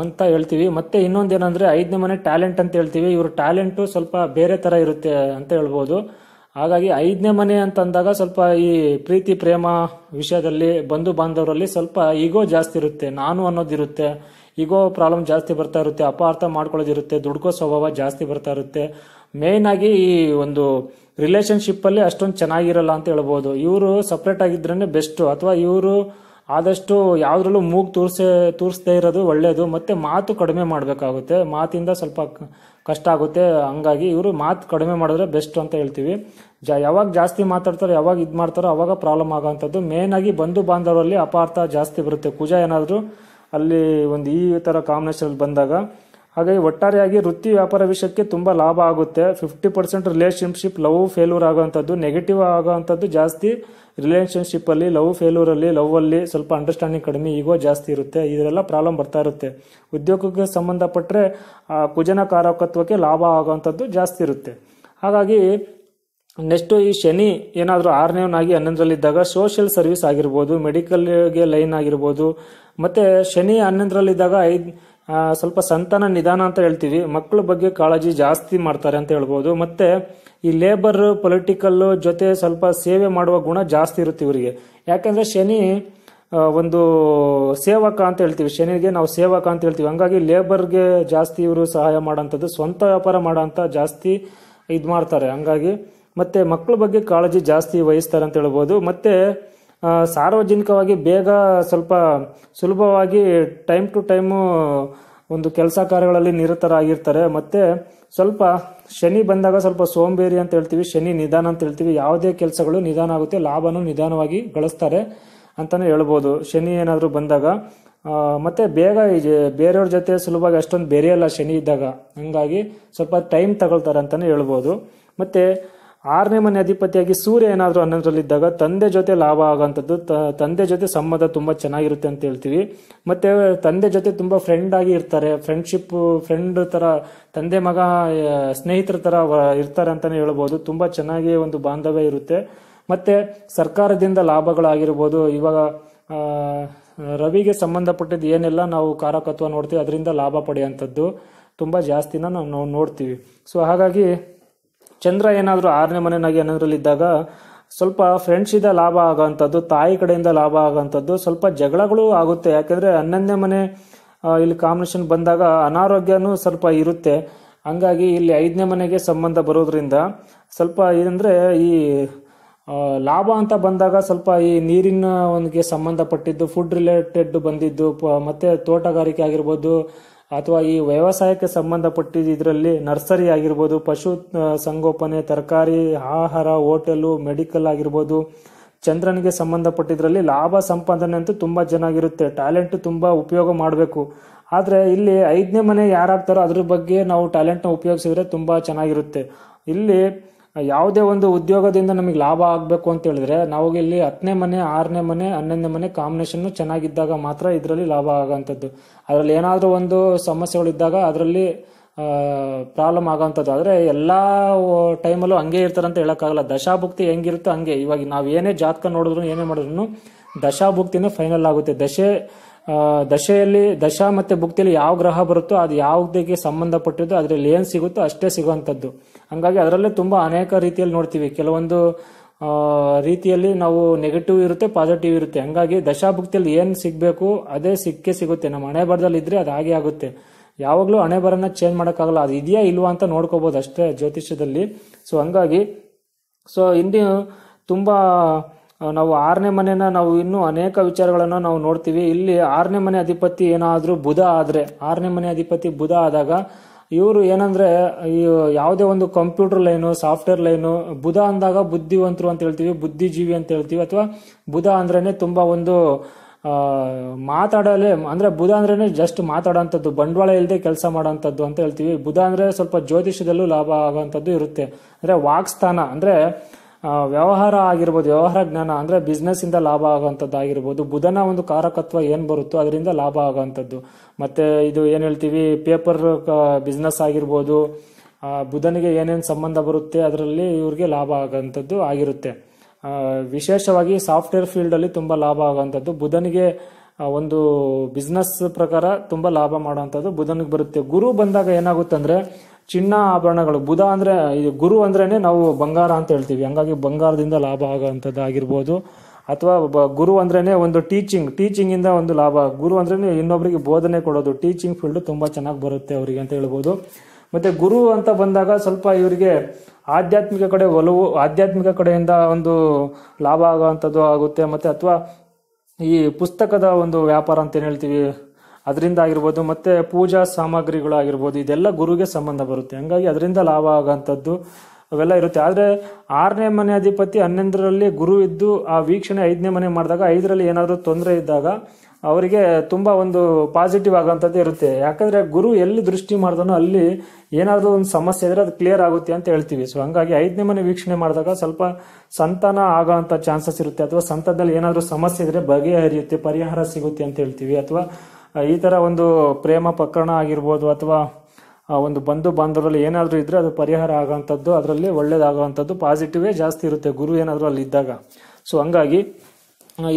ಅಂತ ಹೇಳ್ತೀವಿ ಮತ್ತೆ ಇನ್ನೊಂದೇನಂದ್ರೆ ಐದನೇ ಮನೆ ಟ್ಯಾಲೆಂಟ್ ಅಂತ ಹೇಳ್ತೀವಿ ಇವ್ರ ಟ್ಯಾಲೆಂಟು ಸ್ವಲ್ಪ ಬೇರೆ ಥರ ಇರುತ್ತೆ ಅಂತ ಹೇಳ್ಬೋದು ಹಾಗಾಗಿ ಐದನೇ ಮನೆ ಅಂತಂದಾಗ ಸ್ವಲ್ಪ ಈ ಪ್ರೀತಿ ಪ್ರೇಮ ವಿಷಯದಲ್ಲಿ ಬಂಧು ಬಾಂಧವರಲ್ಲಿ ಸ್ವಲ್ಪ ಈಗೋ ಜಾಸ್ತಿ ಇರುತ್ತೆ ನಾನು ಅನ್ನೋದಿರುತ್ತೆ ಈಗೋ ಪ್ರಾಬ್ಲಮ್ ಜಾಸ್ತಿ ಬರ್ತಾ ಇರುತ್ತೆ ಅಪಾರ್ಥ ಮಾಡ್ಕೊಳ್ಳೋದಿರುತ್ತೆ ದುಡ್ಕೋ ಸ್ವಭಾವ ಜಾಸ್ತಿ ಬರ್ತಾ ಇರುತ್ತೆ ಮೇನ್ ಆಗಿ ಈ ಒಂದು ರಿಲೇಶನ್ಶಿಪ್ಪಲ್ಲಿ ಅಷ್ಟೊಂದು ಚೆನ್ನಾಗಿರಲ್ಲ ಅಂತ ಹೇಳ್ಬೋದು ಇವರು ಸಪ್ರೇಟ್ ಆಗಿದ್ರೇ ಬೆಸ್ಟು ಅಥವಾ ಇವರು ಆದಷ್ಟು ಯಾವ್ದ್ರಲ್ಲೂ ಮೂಗು ತೋರಿಸಿ ತೋರಿಸದೇ ಇರೋದು ಒಳ್ಳೆಯದು ಮತ್ತೆ ಮಾತು ಕಡಿಮೆ ಮಾಡಬೇಕಾಗುತ್ತೆ ಮಾತಿಂದ ಸ್ವಲ್ಪ ಕಷ್ಟ ಆಗುತ್ತೆ ಹಂಗಾಗಿ ಇವರು ಮಾತು ಕಡಿಮೆ ಮಾಡಿದ್ರೆ ಬೆಸ್ಟ್ ಅಂತ ಹೇಳ್ತೀವಿ ಯಾವಾಗ ಜಾಸ್ತಿ ಮಾತಾಡ್ತಾರೋ ಯಾವಾಗ ಇದು ಮಾಡ್ತಾರೋ ಅವಾಗ ಪ್ರಾಬ್ಲಮ್ ಮೇನ್ ಆಗಿ ಬಂಧು ಬಾಂಧವರಲ್ಲಿ ಅಪಾರ್ಥ ಜಾಸ್ತಿ ಬರುತ್ತೆ ಕುಜ ಏನಾದರೂ ಅಲ್ಲಿ ಒಂದು ಈ ಥರ ಕಾಂಬಿನೇಷನಲ್ಲಿ ಬಂದಾಗ ಹಾಗಾಗಿ ಒಟ್ಟಾರೆಯಾಗಿ ವೃತ್ತಿ ವ್ಯಾಪಾರ ವಿಷಯಕ್ಕೆ ತುಂಬ ಲಾಭ ಆಗುತ್ತೆ fifty percent relationship love failure ಆಗುವಂಥದ್ದು ನೆಗೆಟಿವ್ ಆಗುವಂಥದ್ದು ಜಾಸ್ತಿ ಅಲ್ಲಿ ಲವ್ ಲವ್ ಅಲ್ಲಿ ಸ್ವಲ್ಪ ಅಂಡರ್ಸ್ಟ್ಯಾಂಡಿಂಗ್ ಕಡಿಮೆ ಈಗೋ ಜಾಸ್ತಿ ಇರುತ್ತೆ ಇದರೆಲ್ಲ ಪ್ರಾಬ್ಲಮ್ ಬರ್ತಾ ಇರುತ್ತೆ ಉದ್ಯೋಗಕ್ಕೆ ಸಂಬಂಧಪಟ್ಟರೆ ಆ ಕುಜನಕಾರಕತ್ವಕ್ಕೆ ಲಾಭ ಆಗೋವಂಥದ್ದು ಜಾಸ್ತಿ ಇರುತ್ತೆ ಹಾಗಾಗಿ ನೆಕ್ಸ್ಟು ಈ ಶನಿ ಏನಾದರೂ ಆರನೇವನಾಗಿ ಹನ್ನೊಂದರಲ್ಲಿದ್ದಾಗ ಸೋಷಿಯಲ್ ಸರ್ವಿಸ್ ಆಗಿರ್ಬೋದು ಮೆಡಿಕಲ್ಗೆ ಲೈನ್ ಆಗಿರ್ಬೋದು ಮತ್ತು ಶನಿ ಹನ್ನೊಂದರಲ್ಲಿದ್ದಾಗ ಐದು ಸ್ವಲ್ಪ ಸಂತಾನ ನಿಧಾನ ಅಂತ ಹೇಳ್ತೀವಿ ಮಕ್ಕಳ ಬಗ್ಗೆ ಕಾಳಜಿ ಜಾಸ್ತಿ ಮಾಡ್ತಾರೆ ಅಂತ ಹೇಳ್ಬೋದು ಮತ್ತೆ ಈ ಲೇಬರ್ ಪೊಲಿಟಿಕಲ್ ಜೊತೆ ಸ್ವಲ್ಪ ಸೇವೆ ಮಾಡುವ ಗುಣ ಜಾಸ್ತಿ ಇರುತ್ತೆ ಇವರಿಗೆ ಯಾಕಂದ್ರೆ ಶನಿ ಒಂದು ಸೇವಕ ಅಂತ ಹೇಳ್ತೀವಿ ಶನಿಗೆ ನಾವು ಸೇವಕ ಅಂತ ಹೇಳ್ತೀವಿ ಹಂಗಾಗಿ ಲೇಬರ್ಗೆ ಜಾಸ್ತಿ ಇವರು ಸಹಾಯ ಮಾಡೋಂಥದ್ದು ಸ್ವಂತ ವ್ಯಾಪಾರ ಮಾಡೋಂಥ ಜಾಸ್ತಿ ಇದು ಮಾಡ್ತಾರೆ ಹಂಗಾಗಿ ಮತ್ತೆ ಮಕ್ಕಳ ಬಗ್ಗೆ ಕಾಳಜಿ ಜಾಸ್ತಿ ವಹಿಸ್ತಾರೆ ಅಂತ ಹೇಳ್ಬೋದು ಮತ್ತೆ ಸಾರ್ವಜನಿಕವಾಗಿ ಬೇಗ ಸ್ವಲ್ಪ ಸುಲಭವಾಗಿ ಟೈಮ್ ಟು ಟೈಮು ಒಂದು ಕೆಲಸ ಕಾರ್ಯಗಳಲ್ಲಿ ನಿರತರಾಗಿರ್ತಾರೆ ಮತ್ತು ಸ್ವಲ್ಪ ಶನಿ ಬಂದಾಗ ಸ್ವಲ್ಪ ಸೋಂಬೇರಿ ಅಂತ ಹೇಳ್ತೀವಿ ಶನಿ ನಿಧಾನ ಅಂತ ಹೇಳ್ತೀವಿ ಯಾವುದೇ ಕೆಲಸಗಳು ನಿಧಾನ ಆಗುತ್ತೆ ಲಾಭನು ನಿಧಾನವಾಗಿ ಗಳಿಸ್ತಾರೆ ಅಂತಲೇ ಹೇಳ್ಬೋದು ಶನಿ ಏನಾದರೂ ಬಂದಾಗ ಮತ್ತು ಬೇಗ ಬೇರೆಯವ್ರ ಜೊತೆ ಸುಲಭವಾಗಿ ಅಷ್ಟೊಂದು ಬೇರೆಯಲ್ಲ ಶನಿ ಇದ್ದಾಗ ಹಂಗಾಗಿ ಸ್ವಲ್ಪ ಟೈಮ್ ತಗೊಳ್ತಾರೆ ಅಂತಲೇ ಹೇಳ್ಬೋದು ಮತ್ತು ಆರನೇ ಮನೆ ಅಧಿಪತಿಯಾಗಿ ಸೂರ್ಯ ಏನಾದರೂ ಹನ್ನೊಂದರಲ್ಲಿದ್ದಾಗ ತಂದೆ ಜೊತೆ ಲಾಭ ಆಗೋಂಥದ್ದು ತಂದೆ ಜೊತೆ ಸಂಬಂಧ ತುಂಬ ಚೆನ್ನಾಗಿರುತ್ತೆ ಅಂತ ಹೇಳ್ತೀವಿ ಮತ್ತೆ ತಂದೆ ಜೊತೆ ತುಂಬ ಫ್ರೆಂಡ್ ಆಗಿ ಇರ್ತಾರೆ ಫ್ರೆಂಡ್ಶಿಪ್ ಫ್ರೆಂಡ್ ತರ ತಂದೆ ಮಗ ಸ್ನೇಹಿತರ ತರ ಇರ್ತಾರೆ ಅಂತಾನೆ ಹೇಳ್ಬೋದು ತುಂಬ ಚೆನ್ನಾಗಿ ಒಂದು ಬಾಂಧವ್ಯ ಇರುತ್ತೆ ಮತ್ತೆ ಸರ್ಕಾರದಿಂದ ಲಾಭಗಳಾಗಿರ್ಬೋದು ಇವಾಗ ರವಿಗೆ ಸಂಬಂಧಪಟ್ಟಿದ್ದು ಏನೆಲ್ಲ ನಾವು ಕಾರಕತ್ವ ನೋಡ್ತೀವಿ ಅದರಿಂದ ಲಾಭ ಪಡೆಯುವಂಥದ್ದು ತುಂಬ ಜಾಸ್ತಿನ ನಾವು ನೋಡ್ತೀವಿ ಸೊ ಹಾಗಾಗಿ ಚಂದ್ರ ಏನಾದರೂ ಆರನೇ ಮನೆಯಾಗಿ ಇದ್ದಾಗ ಸ್ವಲ್ಪ ಫ್ರೆಂಡ್ಸಿಂದ ಲಾಭ ಆಗೋವಂಥದ್ದು ತಾಯಿ ಕಡೆಯಿಂದ ಲಾಭ ಆಗೋಂಥದ್ದು ಸ್ವಲ್ಪ ಜಗಳಗಳು ಆಗುತ್ತೆ ಯಾಕೆಂದರೆ ಹನ್ನೊಂದನೇ ಮನೆ ಇಲ್ಲಿ ಕಾಂಬಿನೇಷನ್ ಬಂದಾಗ ಅನಾರೋಗ್ಯನೂ ಸ್ವಲ್ಪ ಇರುತ್ತೆ ಹಂಗಾಗಿ ಇಲ್ಲಿ ಐದನೇ ಮನೆಗೆ ಸಂಬಂಧ ಬರೋದ್ರಿಂದ ಸ್ವಲ್ಪ ಏನಂದರೆ ಈ ಲಾಭ ಅಂತ ಬಂದಾಗ ಸ್ವಲ್ಪ ಈ ನೀರಿನ ಒಂದಿಗೆ ಸಂಬಂಧಪಟ್ಟಿದ್ದು ಫುಡ್ ರಿಲೇಟೆಡ್ ಬಂದಿದ್ದು ಮತ್ತು ತೋಟಗಾರಿಕೆ ಆಗಿರ್ಬೋದು ಅಥವಾ ಈ ವ್ಯವಸಾಯಕ್ಕೆ ಸಂಬಂಧಪಟ್ಟಿದ್ದ ಇದರಲ್ಲಿ ನರ್ಸರಿ ಆಗಿರ್ಬೋದು ಪಶು ಸಂಗೋಪನೆ ತರಕಾರಿ ಆಹಾರ ಹೋಟೆಲು ಮೆಡಿಕಲ್ ಆಗಿರ್ಬೋದು ಚಂದ್ರನಿಗೆ ಸಂಬಂಧಪಟ್ಟಿದ್ರಲ್ಲಿ ಲಾಭ ಸಂಪಾದನೆ ಅಂತೂ ತುಂಬ ಚೆನ್ನಾಗಿರುತ್ತೆ ಟ್ಯಾಲೆಂಟ್ ತುಂಬ ಉಪಯೋಗ ಮಾಡಬೇಕು ಆದರೆ ಇಲ್ಲಿ ಐದನೇ ಮನೆ ಯಾರಾಗ್ತಾರೋ ಅದ್ರ ಬಗ್ಗೆ ನಾವು ಟ್ಯಾಲೆಂಟ್ನ ಉಪಯೋಗಿಸಿದ್ರೆ ತುಂಬ ಚೆನ್ನಾಗಿರುತ್ತೆ ಇಲ್ಲಿ ಯಾವುದೇ ಒಂದು ಉದ್ಯೋಗದಿಂದ ನಮಗೆ ಲಾಭ ಆಗಬೇಕು ಅಂತ ಹೇಳಿದ್ರೆ ನಾವು ಇಲ್ಲಿ ಹತ್ತನೇ ಮನೆ ಆರನೇ ಮನೆ ಹನ್ನೊಂದನೇ ಮನೆ ಕಾಂಬಿನೇಷನ್ನು ಚೆನ್ನಾಗಿದ್ದಾಗ ಮಾತ್ರ ಇದರಲ್ಲಿ ಲಾಭ ಆಗೋಂಥದ್ದು ಅದರಲ್ಲಿ ಏನಾದರೂ ಒಂದು ಸಮಸ್ಯೆಗಳಿದ್ದಾಗ ಅದರಲ್ಲಿ ಪ್ರಾಬ್ಲಮ್ ಆಗೋಂಥದ್ದು ಆದರೆ ಎಲ್ಲ ಟೈಮಲ್ಲೂ ಹಂಗೆ ಇರ್ತಾರಂತ ಹೇಳೋಕ್ಕಾಗಲ್ಲ ದಶಾಭುಕ್ತಿ ಹೆಂಗಿರುತ್ತೋ ಹಂಗೆ ಇವಾಗ ನಾವು ಏನೇ ಜಾತಕ ನೋಡಿದ್ರು ಏನೇ ಮಾಡಿದ್ರು ದಶಾಭುಕ್ತಿನೇ ಫೈನಲ್ ಆಗುತ್ತೆ ದಶೆ ದಶೆಯಲ್ಲಿ ದಶ ಮತ್ತು ಭುಕ್ತಿಯಲ್ಲಿ ಯಾವ ಗ್ರಹ ಬರುತ್ತೋ ಅದು ಯಾವುದಕ್ಕೆ ಸಂಬಂಧಪಟ್ಟಿದ್ದು ಅದರಲ್ಲಿ ಏನು ಸಿಗುತ್ತೋ ಅಷ್ಟೇ ಸಿಗುವಂಥದ್ದು ಹಂಗಾಗಿ ಅದರಲ್ಲೇ ತುಂಬ ಅನೇಕ ರೀತಿಯಲ್ಲಿ ನೋಡ್ತೀವಿ ಕೆಲವೊಂದು ರೀತಿಯಲ್ಲಿ ನಾವು ನೆಗೆಟಿವ್ ಇರುತ್ತೆ ಪಾಸಿಟಿವ್ ಇರುತ್ತೆ ಹಂಗಾಗಿ ದಶಾಭುಕ್ತಿಯಲ್ಲಿ ಏನು ಸಿಗಬೇಕು ಅದೇ ಸಿಕ್ಕೇ ಸಿಗುತ್ತೆ ನಮ್ಮ ಹಣೆ ಬರದಲ್ಲಿ ಇದ್ರೆ ಅದು ಹಾಗೆ ಆಗುತ್ತೆ ಯಾವಾಗಲೂ ಹಣೆ ಬರನ್ನ ಚೇಂಜ್ ಮಾಡೋಕ್ಕಾಗಲ್ಲ ಅದು ಇದೆಯಾ ಇಲ್ವಾ ಅಂತ ನೋಡ್ಕೋಬಹುದು ಅಷ್ಟೇ ಜ್ಯೋತಿಷ್ಯದಲ್ಲಿ ಸೊ ಹಂಗಾಗಿ ಸೊ ಇಂದು ತುಂಬಾ ನಾವು ಆರನೇ ಮನೆನ ನಾವು ಇನ್ನೂ ಅನೇಕ ವಿಚಾರಗಳನ್ನು ನಾವು ನೋಡ್ತೀವಿ ಇಲ್ಲಿ ಆರನೇ ಮನೆ ಅಧಿಪತಿ ಏನಾದರೂ ಬುಧ ಆದ್ರೆ ಆರನೇ ಮನೆ ಅಧಿಪತಿ ಬುಧ ಆದಾಗ ಇವರು ಏನಂದ್ರೆ ಯಾವುದೇ ಒಂದು ಕಂಪ್ಯೂಟರ್ ಲೈನು ಸಾಫ್ಟ್ವೇರ್ ಲೈನು ಬುಧ ಅಂದಾಗ ಬುದ್ಧಿವಂತರು ಅಂತ ಹೇಳ್ತೀವಿ ಬುದ್ಧಿಜೀವಿ ಅಂತ ಹೇಳ್ತೀವಿ ಅಥವಾ ಬುಧ ಅಂದ್ರೇನೆ ತುಂಬಾ ಒಂದು ಮಾತಾಡಲೇ ಅಂದ್ರೆ ಬುಧ ಅಂದ್ರೇನೆ ಜಸ್ಟ್ ಮಾತಾಡೋಂಥದ್ದು ಬಂಡವಾಳ ಇಲ್ಲದೆ ಕೆಲಸ ಮಾಡೋಂಥದ್ದು ಅಂತ ಹೇಳ್ತೀವಿ ಬುಧ ಅಂದ್ರೆ ಸ್ವಲ್ಪ ಜ್ಯೋತಿಷ್ಯದಲ್ಲೂ ಲಾಭ ಆಗೋಂಥದ್ದು ಇರುತ್ತೆ ಅಂದ್ರೆ ವಾಕ್ಸ್ಥಾನ ಅಂದ್ರೆ ವ್ಯವಹಾರ ಆಗಿರ್ಬೋದು ವ್ಯವಹಾರ ಜ್ಞಾನ ಅಂದ್ರೆ ಬಿಸ್ನೆಸ್ ಇಂದ ಲಾಭ ಆಗುವಂಥದ್ದು ಆಗಿರ್ಬೋದು ಬುಧನ ಒಂದು ಕಾರಕತ್ವ ಏನು ಬರುತ್ತೋ ಅದರಿಂದ ಲಾಭ ಆಗುವಂಥದ್ದು ಮತ್ತೆ ಇದು ಏನು ಹೇಳ್ತೀವಿ ಪೇಪರ್ ಬಿಸ್ನೆಸ್ ಆಗಿರ್ಬೋದು ಬುಧನಿಗೆ ಏನೇನು ಸಂಬಂಧ ಬರುತ್ತೆ ಅದರಲ್ಲಿ ಇವ್ರಿಗೆ ಲಾಭ ಆಗುವಂಥದ್ದು ಆಗಿರುತ್ತೆ ವಿಶೇಷವಾಗಿ ಸಾಫ್ಟ್ವೇರ್ ಫೀಲ್ಡ್ ಅಲ್ಲಿ ತುಂಬಾ ಲಾಭ ಆಗೋವಂಥದ್ದು ಬುಧನಿಗೆ ಒಂದು ಬಿಸ್ನೆಸ್ ಪ್ರಕಾರ ತುಂಬಾ ಲಾಭ ಮಾಡುವಂಥದ್ದು ಬುಧನಿಗೆ ಬರುತ್ತೆ ಗುರು ಬಂದಾಗ ಏನಾಗುತ್ತೆ ಚಿನ್ನ ಆಭರಣಗಳು ಬುಧ ಅಂದ್ರೆ ಗುರು ಅಂದ್ರೇನೆ ನಾವು ಬಂಗಾರ ಅಂತ ಹೇಳ್ತೀವಿ ಹಂಗಾಗಿ ಬಂಗಾರದಿಂದ ಲಾಭ ಆಗಿರ್ಬೋದು ಅಥವಾ ಗುರು ಅಂದ್ರೇ ಒಂದು ಟೀಚಿಂಗ್ ಟೀಚಿಂಗ್ ಇಂದ ಒಂದು ಲಾಭ ಗುರು ಅಂದ್ರೇ ಇನ್ನೊಬ್ಬರಿಗೆ ಬೋಧನೆ ಕೊಡೋದು ಟೀಚಿಂಗ್ ಫೀಲ್ಡ್ ತುಂಬಾ ಚೆನ್ನಾಗಿ ಬರುತ್ತೆ ಅವರಿಗೆ ಅಂತ ಹೇಳ್ಬೋದು ಮತ್ತೆ ಗುರು ಅಂತ ಬಂದಾಗ ಸ್ವಲ್ಪ ಇವರಿಗೆ ಆಧ್ಯಾತ್ಮಿಕ ಕಡೆ ಒಲವು ಆಧ್ಯಾತ್ಮಿಕ ಕಡೆಯಿಂದ ಒಂದು ಲಾಭ ಆಗುವಂಥದ್ದು ಆಗುತ್ತೆ ಮತ್ತೆ ಅಥವಾ ಈ ಪುಸ್ತಕದ ಒಂದು ವ್ಯಾಪಾರ ಅಂತ ಏನು ಹೇಳ್ತೀವಿ ಅದರಿಂದ ಆಗಿರ್ಬೋದು ಮತ್ತೆ ಪೂಜಾ ಸಾಮಗ್ರಿಗಳು ಆಗಿರ್ಬೋದು ಇದೆಲ್ಲ ಗುರುಗೆ ಸಂಬಂಧ ಬರುತ್ತೆ ಹಂಗಾಗಿ ಅದರಿಂದ ಲಾಭ ಆಗೋಂಥದ್ದು ಅವೆಲ್ಲ ಇರುತ್ತೆ ಆದರೆ ಆರನೇ ಮನೆ ಅಧಿಪತಿ ಹನ್ನೊಂದರಲ್ಲಿ ಗುರು ಇದ್ದು ಆ ವೀಕ್ಷಣೆ ಐದನೇ ಮನೆ ಮಾಡಿದಾಗ ಐದರಲ್ಲಿ ಏನಾದರೂ ತೊಂದರೆ ಇದ್ದಾಗ ಅವರಿಗೆ ತುಂಬ ಒಂದು ಪಾಸಿಟಿವ್ ಆಗೋಂಥದ್ದು ಇರುತ್ತೆ ಯಾಕಂದರೆ ಗುರು ಎಲ್ಲಿ ದೃಷ್ಟಿ ಮಾಡಿದನೋ ಅಲ್ಲಿ ಏನಾದರೂ ಒಂದು ಸಮಸ್ಯೆ ಇದ್ರೆ ಅದು ಕ್ಲಿಯರ್ ಆಗುತ್ತೆ ಅಂತ ಹೇಳ್ತೀವಿ ಸೊ ಹಂಗಾಗಿ ಐದನೇ ಮನೆ ವೀಕ್ಷಣೆ ಮಾಡಿದಾಗ ಸ್ವಲ್ಪ ಸಂತಾನ ಆಗೋವಂಥ ಚಾನ್ಸಸ್ ಇರುತ್ತೆ ಅಥವಾ ಸಂತಾನದಲ್ಲಿ ಏನಾದರೂ ಸಮಸ್ಯೆ ಇದ್ರೆ ಬಗೆಹರಿಯುತ್ತೆ ಪರಿಹಾರ ಸಿಗುತ್ತೆ ಅಂತ ಹೇಳ್ತೀವಿ ಅಥವಾ ಈ ಥರ ಒಂದು ಪ್ರೇಮ ಪ್ರಕರಣ ಆಗಿರ್ಬೋದು ಅಥವಾ ಒಂದು ಬಂಧು ಬಾಂಧವರಲ್ಲಿ ಏನಾದರೂ ಇದ್ದರೆ ಅದು ಪರಿಹಾರ ಆಗೋಂಥದ್ದು ಅದರಲ್ಲಿ ಒಳ್ಳೇದಾಗುವಂಥದ್ದು ಪಾಸಿಟಿವೇ ಜಾಸ್ತಿ ಇರುತ್ತೆ ಗುರು ಏನಾದರೂ ಅಲ್ಲಿ ಇದ್ದಾಗ ಸೊ ಹಂಗಾಗಿ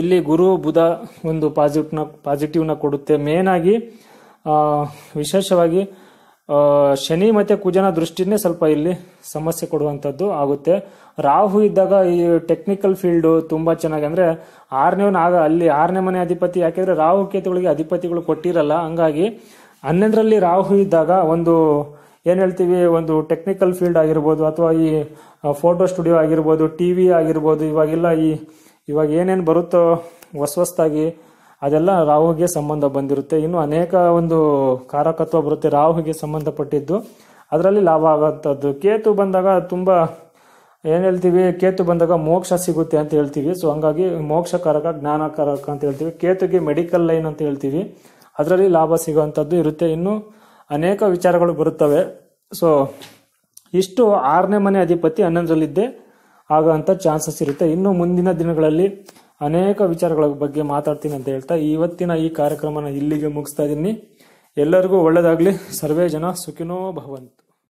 ಇಲ್ಲಿ ಗುರು ಬುಧ ಒಂದು ಪಾಸಿಟಿವ್ನ ಪಾಸಿಟಿವ್ನ ಕೊಡುತ್ತೆ ಮೇನಾಗಿ ವಿಶೇಷವಾಗಿ ಶನಿ ಮತ್ತು ಕುಜನ ದೃಷ್ಟಿನೇ ಸ್ವಲ್ಪ ಇಲ್ಲಿ ಸಮಸ್ಯೆ ಕೊಡುವಂಥದ್ದು ಆಗುತ್ತೆ ರಾಹು ಇದ್ದಾಗ ಈ ಟೆಕ್ನಿಕಲ್ ಫೀಲ್ಡು ತುಂಬ ಚೆನ್ನಾಗಿ ಅಂದ್ರೆ ಆರನೇ ಆಗ ಅಲ್ಲಿ ಆರನೇ ಮನೆ ಅಧಿಪತಿ ಯಾಕೆಂದರೆ ರಾಹು ಕೇತುಗಳಿಗೆ ಅಧಿಪತಿಗಳು ಕೊಟ್ಟಿರಲ್ಲ ಹಂಗಾಗಿ ಹನ್ನೊಂದರಲ್ಲಿ ರಾಹು ಇದ್ದಾಗ ಒಂದು ಏನು ಹೇಳ್ತೀವಿ ಒಂದು ಟೆಕ್ನಿಕಲ್ ಫೀಲ್ಡ್ ಆಗಿರ್ಬೋದು ಅಥವಾ ಈ ಫೋಟೋ ಸ್ಟುಡಿಯೋ ಆಗಿರ್ಬೋದು ಟಿ ವಿ ಆಗಿರ್ಬೋದು ಇವಾಗೆಲ್ಲ ಈ ಇವಾಗ ಏನೇನು ಬರುತ್ತೋ ಹೊಸ ಹೊಸದಾಗಿ ಅದೆಲ್ಲ ರಾಹುಗೆ ಸಂಬಂಧ ಬಂದಿರುತ್ತೆ ಇನ್ನು ಅನೇಕ ಒಂದು ಕಾರಕತ್ವ ಬರುತ್ತೆ ರಾಹುಗೆ ಸಂಬಂಧಪಟ್ಟಿದ್ದು ಅದರಲ್ಲಿ ಲಾಭ ಆಗುವಂಥದ್ದು ಕೇತು ಬಂದಾಗ ತುಂಬ ಏನ್ ಹೇಳ್ತೀವಿ ಕೇತು ಬಂದಾಗ ಮೋಕ್ಷ ಸಿಗುತ್ತೆ ಅಂತ ಹೇಳ್ತೀವಿ ಸೊ ಹಂಗಾಗಿ ಮೋಕ್ಷಕಾರಕ ಜ್ಞಾನಕಾರಕ ಅಂತ ಹೇಳ್ತೀವಿ ಕೇತುಗೆ ಮೆಡಿಕಲ್ ಲೈನ್ ಅಂತ ಹೇಳ್ತೀವಿ ಅದರಲ್ಲಿ ಲಾಭ ಸಿಗುವಂಥದ್ದು ಇರುತ್ತೆ ಇನ್ನು ಅನೇಕ ವಿಚಾರಗಳು ಬರುತ್ತವೆ ಸೊ ಇಷ್ಟು ಆರನೇ ಮನೆ ಅಧಿಪತಿ ಹನ್ನೊಂದರಲ್ಲಿದ್ದೇ ಆಗುವಂಥ ಚಾನ್ಸಸ್ ಇರುತ್ತೆ ಇನ್ನು ಮುಂದಿನ ದಿನಗಳಲ್ಲಿ ಅನೇಕ ವಿಚಾರಗಳ ಬಗ್ಗೆ ಮಾತಾಡ್ತೀನಿ ಅಂತ ಹೇಳ್ತಾ ಇವತ್ತಿನ ಈ ಕಾರ್ಯಕ್ರಮನ ಇಲ್ಲಿಗೆ ಮುಗಿಸ್ತಾ ಇದ್ದೀನಿ ಎಲ್ಲರಿಗೂ ಒಳ್ಳೇದಾಗ್ಲಿ ಸರ್ವೇ ಜನ ಸುಖಿನೋ ಭವಂತ್